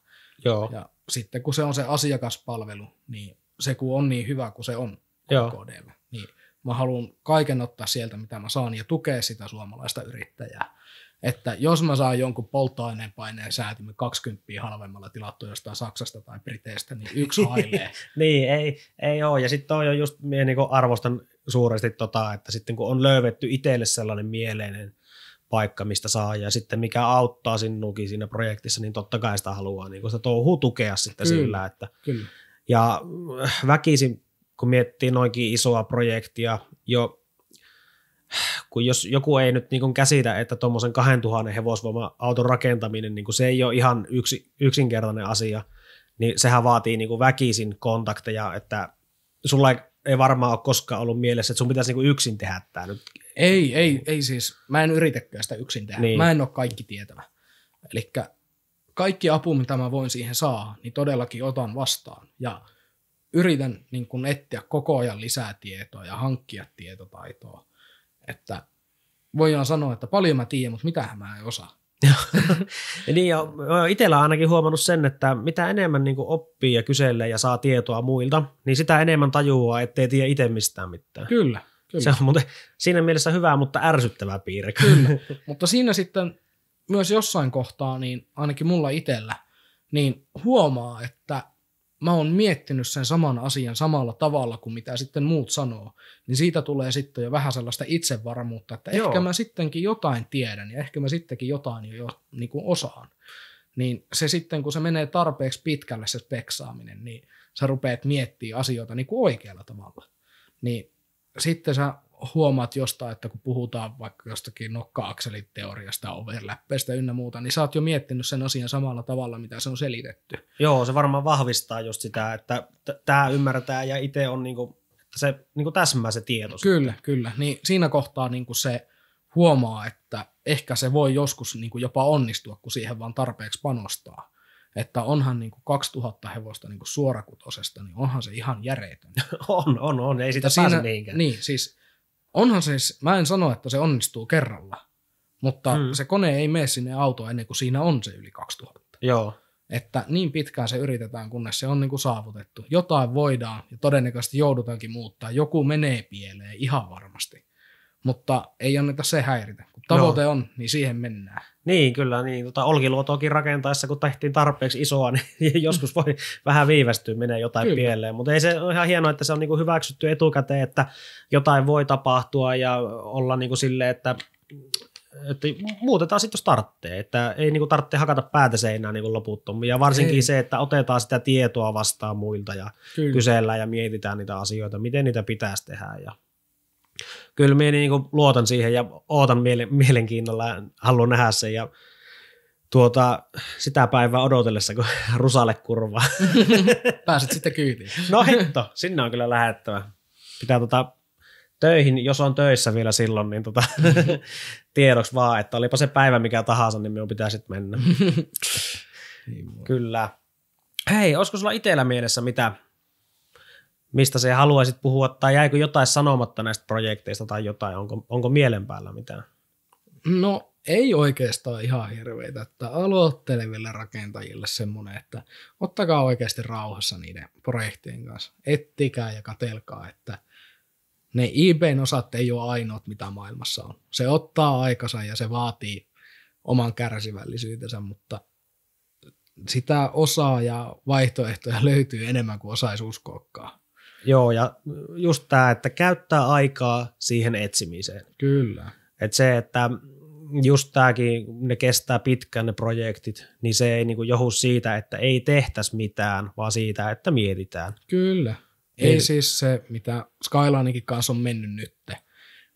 Joo. Ja sitten kun se on se asiakaspalvelu, niin se kun on niin hyvä kuin se on KDllä, niin mä haluan kaiken ottaa sieltä, mitä mä saan, ja tukea sitä suomalaista yrittäjää. Että jos mä saan jonkun polttoaineen paineen säätimen 20 halvemmalla tilattu jostain Saksasta tai Briteistä, niin yksi hailee. niin, ei, ei ole. Ja sitten on on just, minä niin arvostan suuresti tota, että sitten kun on löydetty itselle sellainen mieleinen paikka, mistä saa, ja sitten mikä auttaa sinunkin siinä projektissa, niin totta kai sitä haluaa niin sitä touhua tukea sitten kyllä, sillä. Että, kyllä. Ja äh, väkisin, kun miettii noinkin isoa projektia, jo, kun jos joku ei nyt niin käsitä, että tuommoisen 2000 hevosvoima-auton rakentaminen, niin se ei ole ihan yksi, yksinkertainen asia, niin sehän vaatii niin väkisin kontakteja, että sulla ei ei varmaan ole koskaan ollut mielessä, että sun pitäisi niin yksin tehdä tämä nyt ei, ei, ei siis. Mä en yritäkään sitä yksin tehdä. Niin. Mä en ole kaikki tietävä. Eli kaikki apu, mitä mä voin siihen saa, niin todellakin otan vastaan. Ja yritän niin kun etsiä koko ajan lisää tietoa ja hankkia tietotaitoa. Että voidaan sanoa, että paljon mä tiedän, mutta mitähän mä en osaa. niin ja itsellä on ainakin huomannut sen, että mitä enemmän niin oppii ja kyselee ja saa tietoa muilta, niin sitä enemmän tajuaa, ettei tiedä itse mistään mitään. Kyllä. Kyllä. Se on muuten siinä mielessä hyvää, mutta ärsyttävää piirre. Kyllä, mutta siinä sitten myös jossain kohtaa, niin ainakin mulla itsellä, niin huomaa, että mä oon miettinyt sen saman asian samalla tavalla kuin mitä sitten muut sanoo, niin siitä tulee sitten jo vähän sellaista itsevarmuutta, että Joo. ehkä mä sittenkin jotain tiedän ja ehkä mä sittenkin jotain jo niin kuin osaan. Niin se sitten, kun se menee tarpeeksi pitkälle se speksaaminen, niin sä rupeat miettimään asioita niin kuin oikealla tavalla. Niin sitten sä huomaat jostain, että kun puhutaan vaikka jostakin nokka-akseliteoriasta, overlappeista ynnä muuta, niin sä oot jo miettinyt sen asian samalla tavalla, mitä se on selitetty. Joo, se varmaan vahvistaa just sitä, että tämä ymmärtää ja itse on niinku, se niinku täsmää se tieto. Kyllä, sitten. kyllä. Niin siinä kohtaa niinku se huomaa, että ehkä se voi joskus niinku jopa onnistua, kun siihen vaan tarpeeksi panostaa että onhan niin kuin 2000 hevosta niin kuin suorakutosesta, niin onhan se ihan järeetön. on, on, on, ei sitä siinä, pääse mihinkään. Niin, siis onhan siis, mä en sano, että se onnistuu kerralla, mutta hmm. se kone ei mene sinne autoon ennen kuin siinä on se yli 2000. Joo. Että niin pitkään se yritetään, kunnes se on niin kuin saavutettu. Jotain voidaan ja todennäköisesti joudutaankin muuttaa. Joku menee pieleen ihan varmasti, mutta ei anneta se häiritä. Kun tavoite Joo. on, niin siihen mennään. Niin, kyllä. Niin, tota, Olkiluotoakin rakentaessa, kun tehtiin tarpeeksi isoa, niin, niin joskus voi vähän viivästyä, menee jotain kyllä. pieleen. Mutta ei se ole ihan hienoa, että se on niin kuin hyväksytty etukäteen, että jotain voi tapahtua ja olla niin kuin silleen, että että muutetaan sitten, jos tarvitsee. Että ei niin kuin tarvitse hakata päätä seinään niin loputtomia. Ja varsinkin ei. se, että otetaan sitä tietoa vastaan muilta ja Kyllä. kysellään ja mietitään niitä asioita, miten niitä pitäisi tehdä ja kyllä minä niin kuin luotan siihen ja ootan mielenkiinnolla ja haluan nähdä sen ja tuota, sitä päivää odotellessa, kun rusalle kurvaa. Pääset sitten kyytiin. no hitto, sinne on kyllä lähettävä. Pitää tuota, töihin, jos on töissä vielä silloin, niin tuota, tiedoksi vaan, että olipa se päivä mikä tahansa, niin minun pitää sitten mennä. Kyllä. Hei, olisiko sulla itsellä mielessä mitä mistä se haluaisit puhua, tai jäikö jotain sanomatta näistä projekteista tai jotain, onko, onko mielen päällä mitään? No ei oikeastaan ihan hirveitä, että aloitteleville rakentajille semmoinen, että ottakaa oikeasti rauhassa niiden projektien kanssa, ettikää ja katelkaa, että ne IBn osat ei ole ainoat, mitä maailmassa on. Se ottaa aikansa ja se vaatii oman kärsivällisyytensä, mutta sitä osaa ja vaihtoehtoja löytyy enemmän kuin osaisi uskoakaan. Joo, ja just tämä, että käyttää aikaa siihen etsimiseen. Kyllä. Että se, että just tämäkin, ne kestää pitkään ne projektit, niin se ei niinku johu siitä, että ei tehtäisi mitään, vaan siitä, että mietitään. Kyllä. Ei, ei siis se, mitä Skylinekin kanssa on mennyt nytte,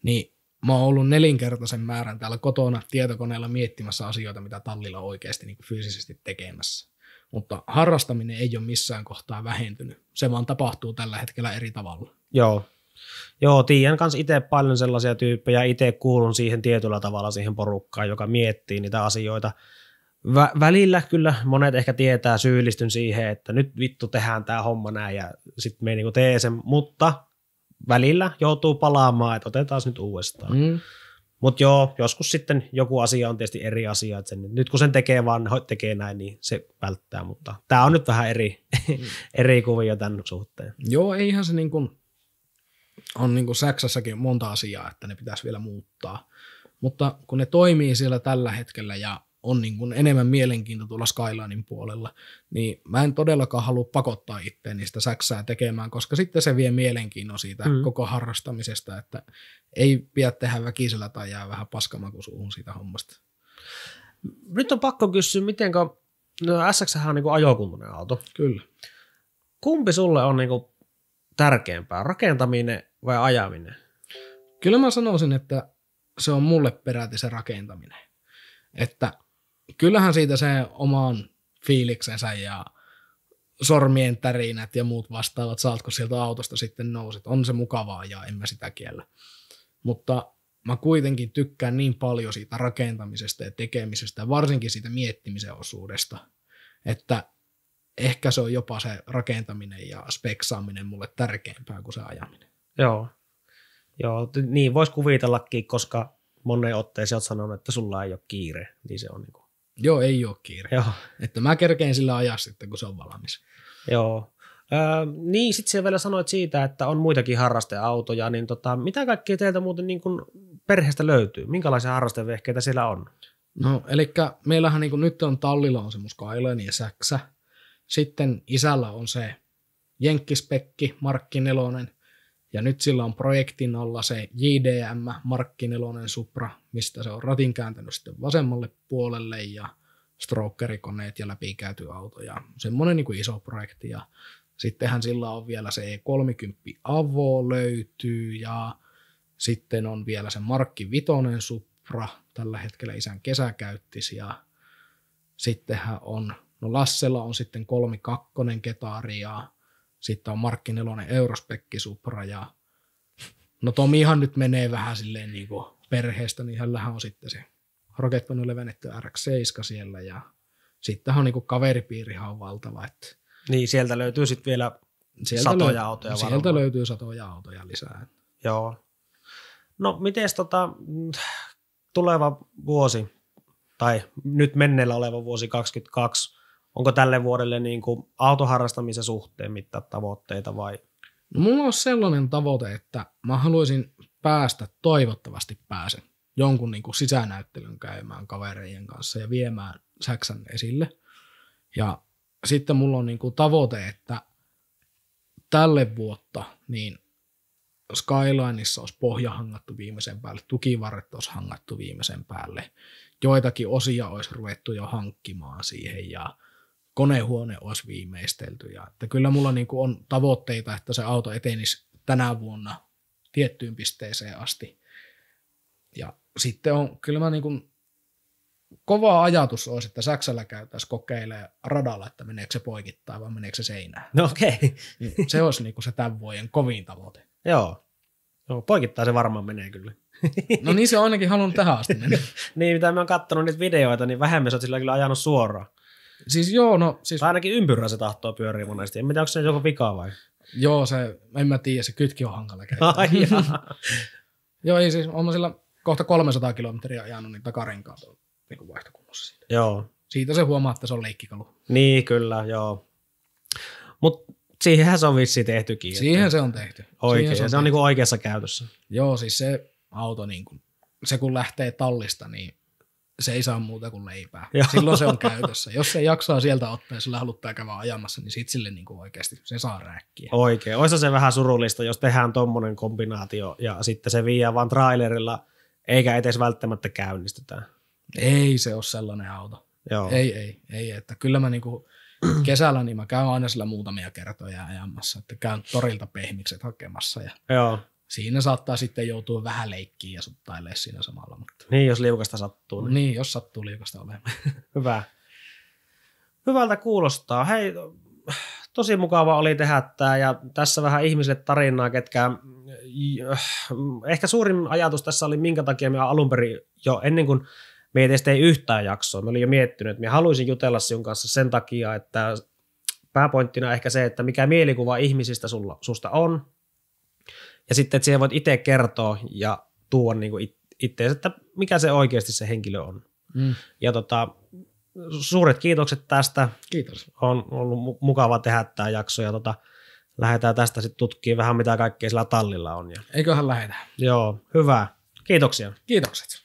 niin mä oon ollut nelinkertaisen määrän täällä kotona tietokoneella miettimässä asioita, mitä tallilla on oikeasti niin fyysisesti tekemässä mutta harrastaminen ei ole missään kohtaa vähentynyt. Se vaan tapahtuu tällä hetkellä eri tavalla. Joo. Joo, tiedän kanssa itse paljon sellaisia tyyppejä, itse kuulun siihen tietyllä tavalla siihen porukkaan, joka miettii niitä asioita. Vä- välillä kyllä monet ehkä tietää, syyllistyn siihen, että nyt vittu tehdään tämä homma näin ja sitten me ei niinku tee sen, mutta välillä joutuu palaamaan, että otetaan nyt uudestaan. Mm. Mutta joo, joskus sitten joku asia on tietysti eri asia. Että sen, nyt kun sen tekee vaan tekee näin, niin se välttää. Mutta tämä on nyt vähän eri, mm. eri kuvio tämän suhteen. Joo, eihän se niin kuin, on niin kuin Saksassakin monta asiaa, että ne pitäisi vielä muuttaa. Mutta kun ne toimii siellä tällä hetkellä ja on niin kuin enemmän mielenkiinto tuolla Skylinein puolella, niin mä en todellakaan halua pakottaa itseäni niistä säksää tekemään, koska sitten se vie mielenkiinnon siitä mm. koko harrastamisesta, että ei pidä tehdä väkisellä tai jää vähän paskamaku suuhun siitä hommasta. Nyt on pakko kysyä, miten no SX on niin ajokuntainen auto. Kyllä. Kumpi sulle on niin kuin tärkeämpää, rakentaminen vai ajaminen? Kyllä mä sanoisin, että se on mulle peräti se rakentaminen. Että kyllähän siitä se omaan fiiliksensä ja sormien tärinät ja muut vastaavat saatko sieltä autosta sitten nouset. On se mukavaa ja en mä sitä kiellä. Mutta mä kuitenkin tykkään niin paljon siitä rakentamisesta ja tekemisestä, varsinkin siitä miettimisen osuudesta, että ehkä se on jopa se rakentaminen ja speksaaminen mulle tärkeämpää kuin se ajaminen. Joo, Joo niin voisi kuvitellakin, koska monen otteeseen olet sanonut, että sulla ei ole kiire, niin se on niin Joo, ei ole kiire. Joo. Että mä kerkeen sillä ajaa sitten, kun se on valmis. Joo. Öö, niin, sitten vielä sanoit siitä, että on muitakin harrasteautoja, niin tota, mitä kaikkea teiltä muuten niin kun perheestä löytyy? Minkälaisia harrastevehkeitä siellä on? No, eli meillähän niin nyt on tallilla on semmoista Kailani ja Säksä. Sitten isällä on se Jenkkispekki, Markki Nelonen – ja nyt sillä on projektin alla se JDM, markkinelonen Supra, mistä se on ratin kääntänyt sitten vasemmalle puolelle ja strokerikoneet ja läpikäyty auto ja semmoinen niin kuin iso projekti. Ja sittenhän sillä on vielä se E30 Avo löytyy ja sitten on vielä se Markki Vitonen Supra, tällä hetkellä isän kesäkäyttis ja sittenhän on, no Lassella on sitten 32 ketaria sitten on Markki Nelonen, Eurospekki, Supra ja no Tomihan nyt menee vähän silleen niin kuin perheestä, niin hänellähän on sitten se Rocket levennetty RX-7 siellä ja sittenhän niin kuin kaveripiirihan on valtava. Että niin, sieltä löytyy sitten vielä sieltä satoja löy- autoja Sieltä löytyy satoja autoja lisää. Joo. No, miten tota, tuleva vuosi, tai nyt menneellä oleva vuosi 22, onko tälle vuodelle niin kuin autoharrastamisen suhteen mitään tavoitteita vai? No, mulla on sellainen tavoite, että mä haluaisin päästä, toivottavasti pääsen, jonkun niin kuin sisänäyttelyn käymään kavereiden kanssa ja viemään Saksan esille. Ja sitten mulla on niin kuin tavoite, että tälle vuotta niin Skylineissa olisi pohja hangattu viimeisen päälle, tukivarret olisi hangattu viimeisen päälle, joitakin osia olisi ruvettu jo hankkimaan siihen ja konehuone olisi viimeistelty. Ja että kyllä mulla niin kuin on tavoitteita, että se auto etenisi tänä vuonna tiettyyn pisteeseen asti. Ja sitten on, kyllä mä niin kuin, kova ajatus olisi, että Saksalla käytäisiin kokeilemaan radalla, että meneekö se poikittain vai meneekö se seinään. No okei. Okay. Niin, se olisi niin kuin se tämän vuoden kovin tavoite. Joo. Joo, poikittain se varmaan menee kyllä. no niin se on ainakin halunnut tähän asti mennä. niin, mitä mä oon katsonut niitä videoita, niin vähemmän sä oot sillä kyllä ajanut suoraan. Siis joo, no siis... Tai ainakin ympyrä se tahtoo pyöriä monesti. En tiedä, onko se joku vika vai? Joo, se, en mä tiedä, se kytki on hankala käyttää. Ai Joo, ei siis, on sillä kohta 300 kilometriä ajanut niin takarenkaan niin vaihtokunnossa. Siitä. Joo. Siitä se huomaa, että se on leikkikalu. Niin, kyllä, joo. Mutta siihenhän se on vissi tehtykin. Siihen se on tehty. Oikein, se, on, se on niinku oikeassa käytössä. Joo, siis se auto, niin kun, se kun lähtee tallista, niin se ei saa muuta kuin leipää. Joo. Silloin se on käytössä. Jos se jaksaa sieltä ottaa ja sillä haluttaa käydä ajamassa, niin sit sille niin kuin oikeasti se saa rääkkiä. Oikein. Olisi se vähän surullista, jos tehdään tuommoinen kombinaatio ja sitten se viiää vaan trailerilla, eikä edes välttämättä käynnistetä. Ei se ole sellainen auto. Joo. Ei, ei, ei. Että kyllä mä niin kuin kesällä niin mä käyn aina sillä muutamia kertoja ajamassa, että käyn torilta pehmikset hakemassa ja Joo siinä saattaa sitten joutua vähän leikkiin ja suttailemaan siinä samalla. Mutta... Niin, jos liukasta sattuu. Niin, niin jos sattuu liukasta olemaan. Hyvä. Hyvältä kuulostaa. Hei, tosi mukava oli tehdä tämä ja tässä vähän ihmisille tarinaa, ketkä ehkä suurin ajatus tässä oli, minkä takia me alun perin jo ennen kuin me ei tee yhtään jaksoa, Mä olin jo miettinyt, että mä haluaisin jutella sinun kanssa sen takia, että pääpointtina ehkä se, että mikä mielikuva ihmisistä sulla, susta on, ja sitten, että siihen voit itse kertoa ja tuon niin it, että mikä se oikeasti se henkilö on. Mm. Ja tota, suuret kiitokset tästä. Kiitos. On ollut mukava tehdä tämä jakso ja tota, lähdetään tästä sitten tutkimaan vähän mitä kaikkea sillä tallilla on. Ja... Eiköhän lähetä. Joo, hyvä. Kiitoksia. Kiitokset.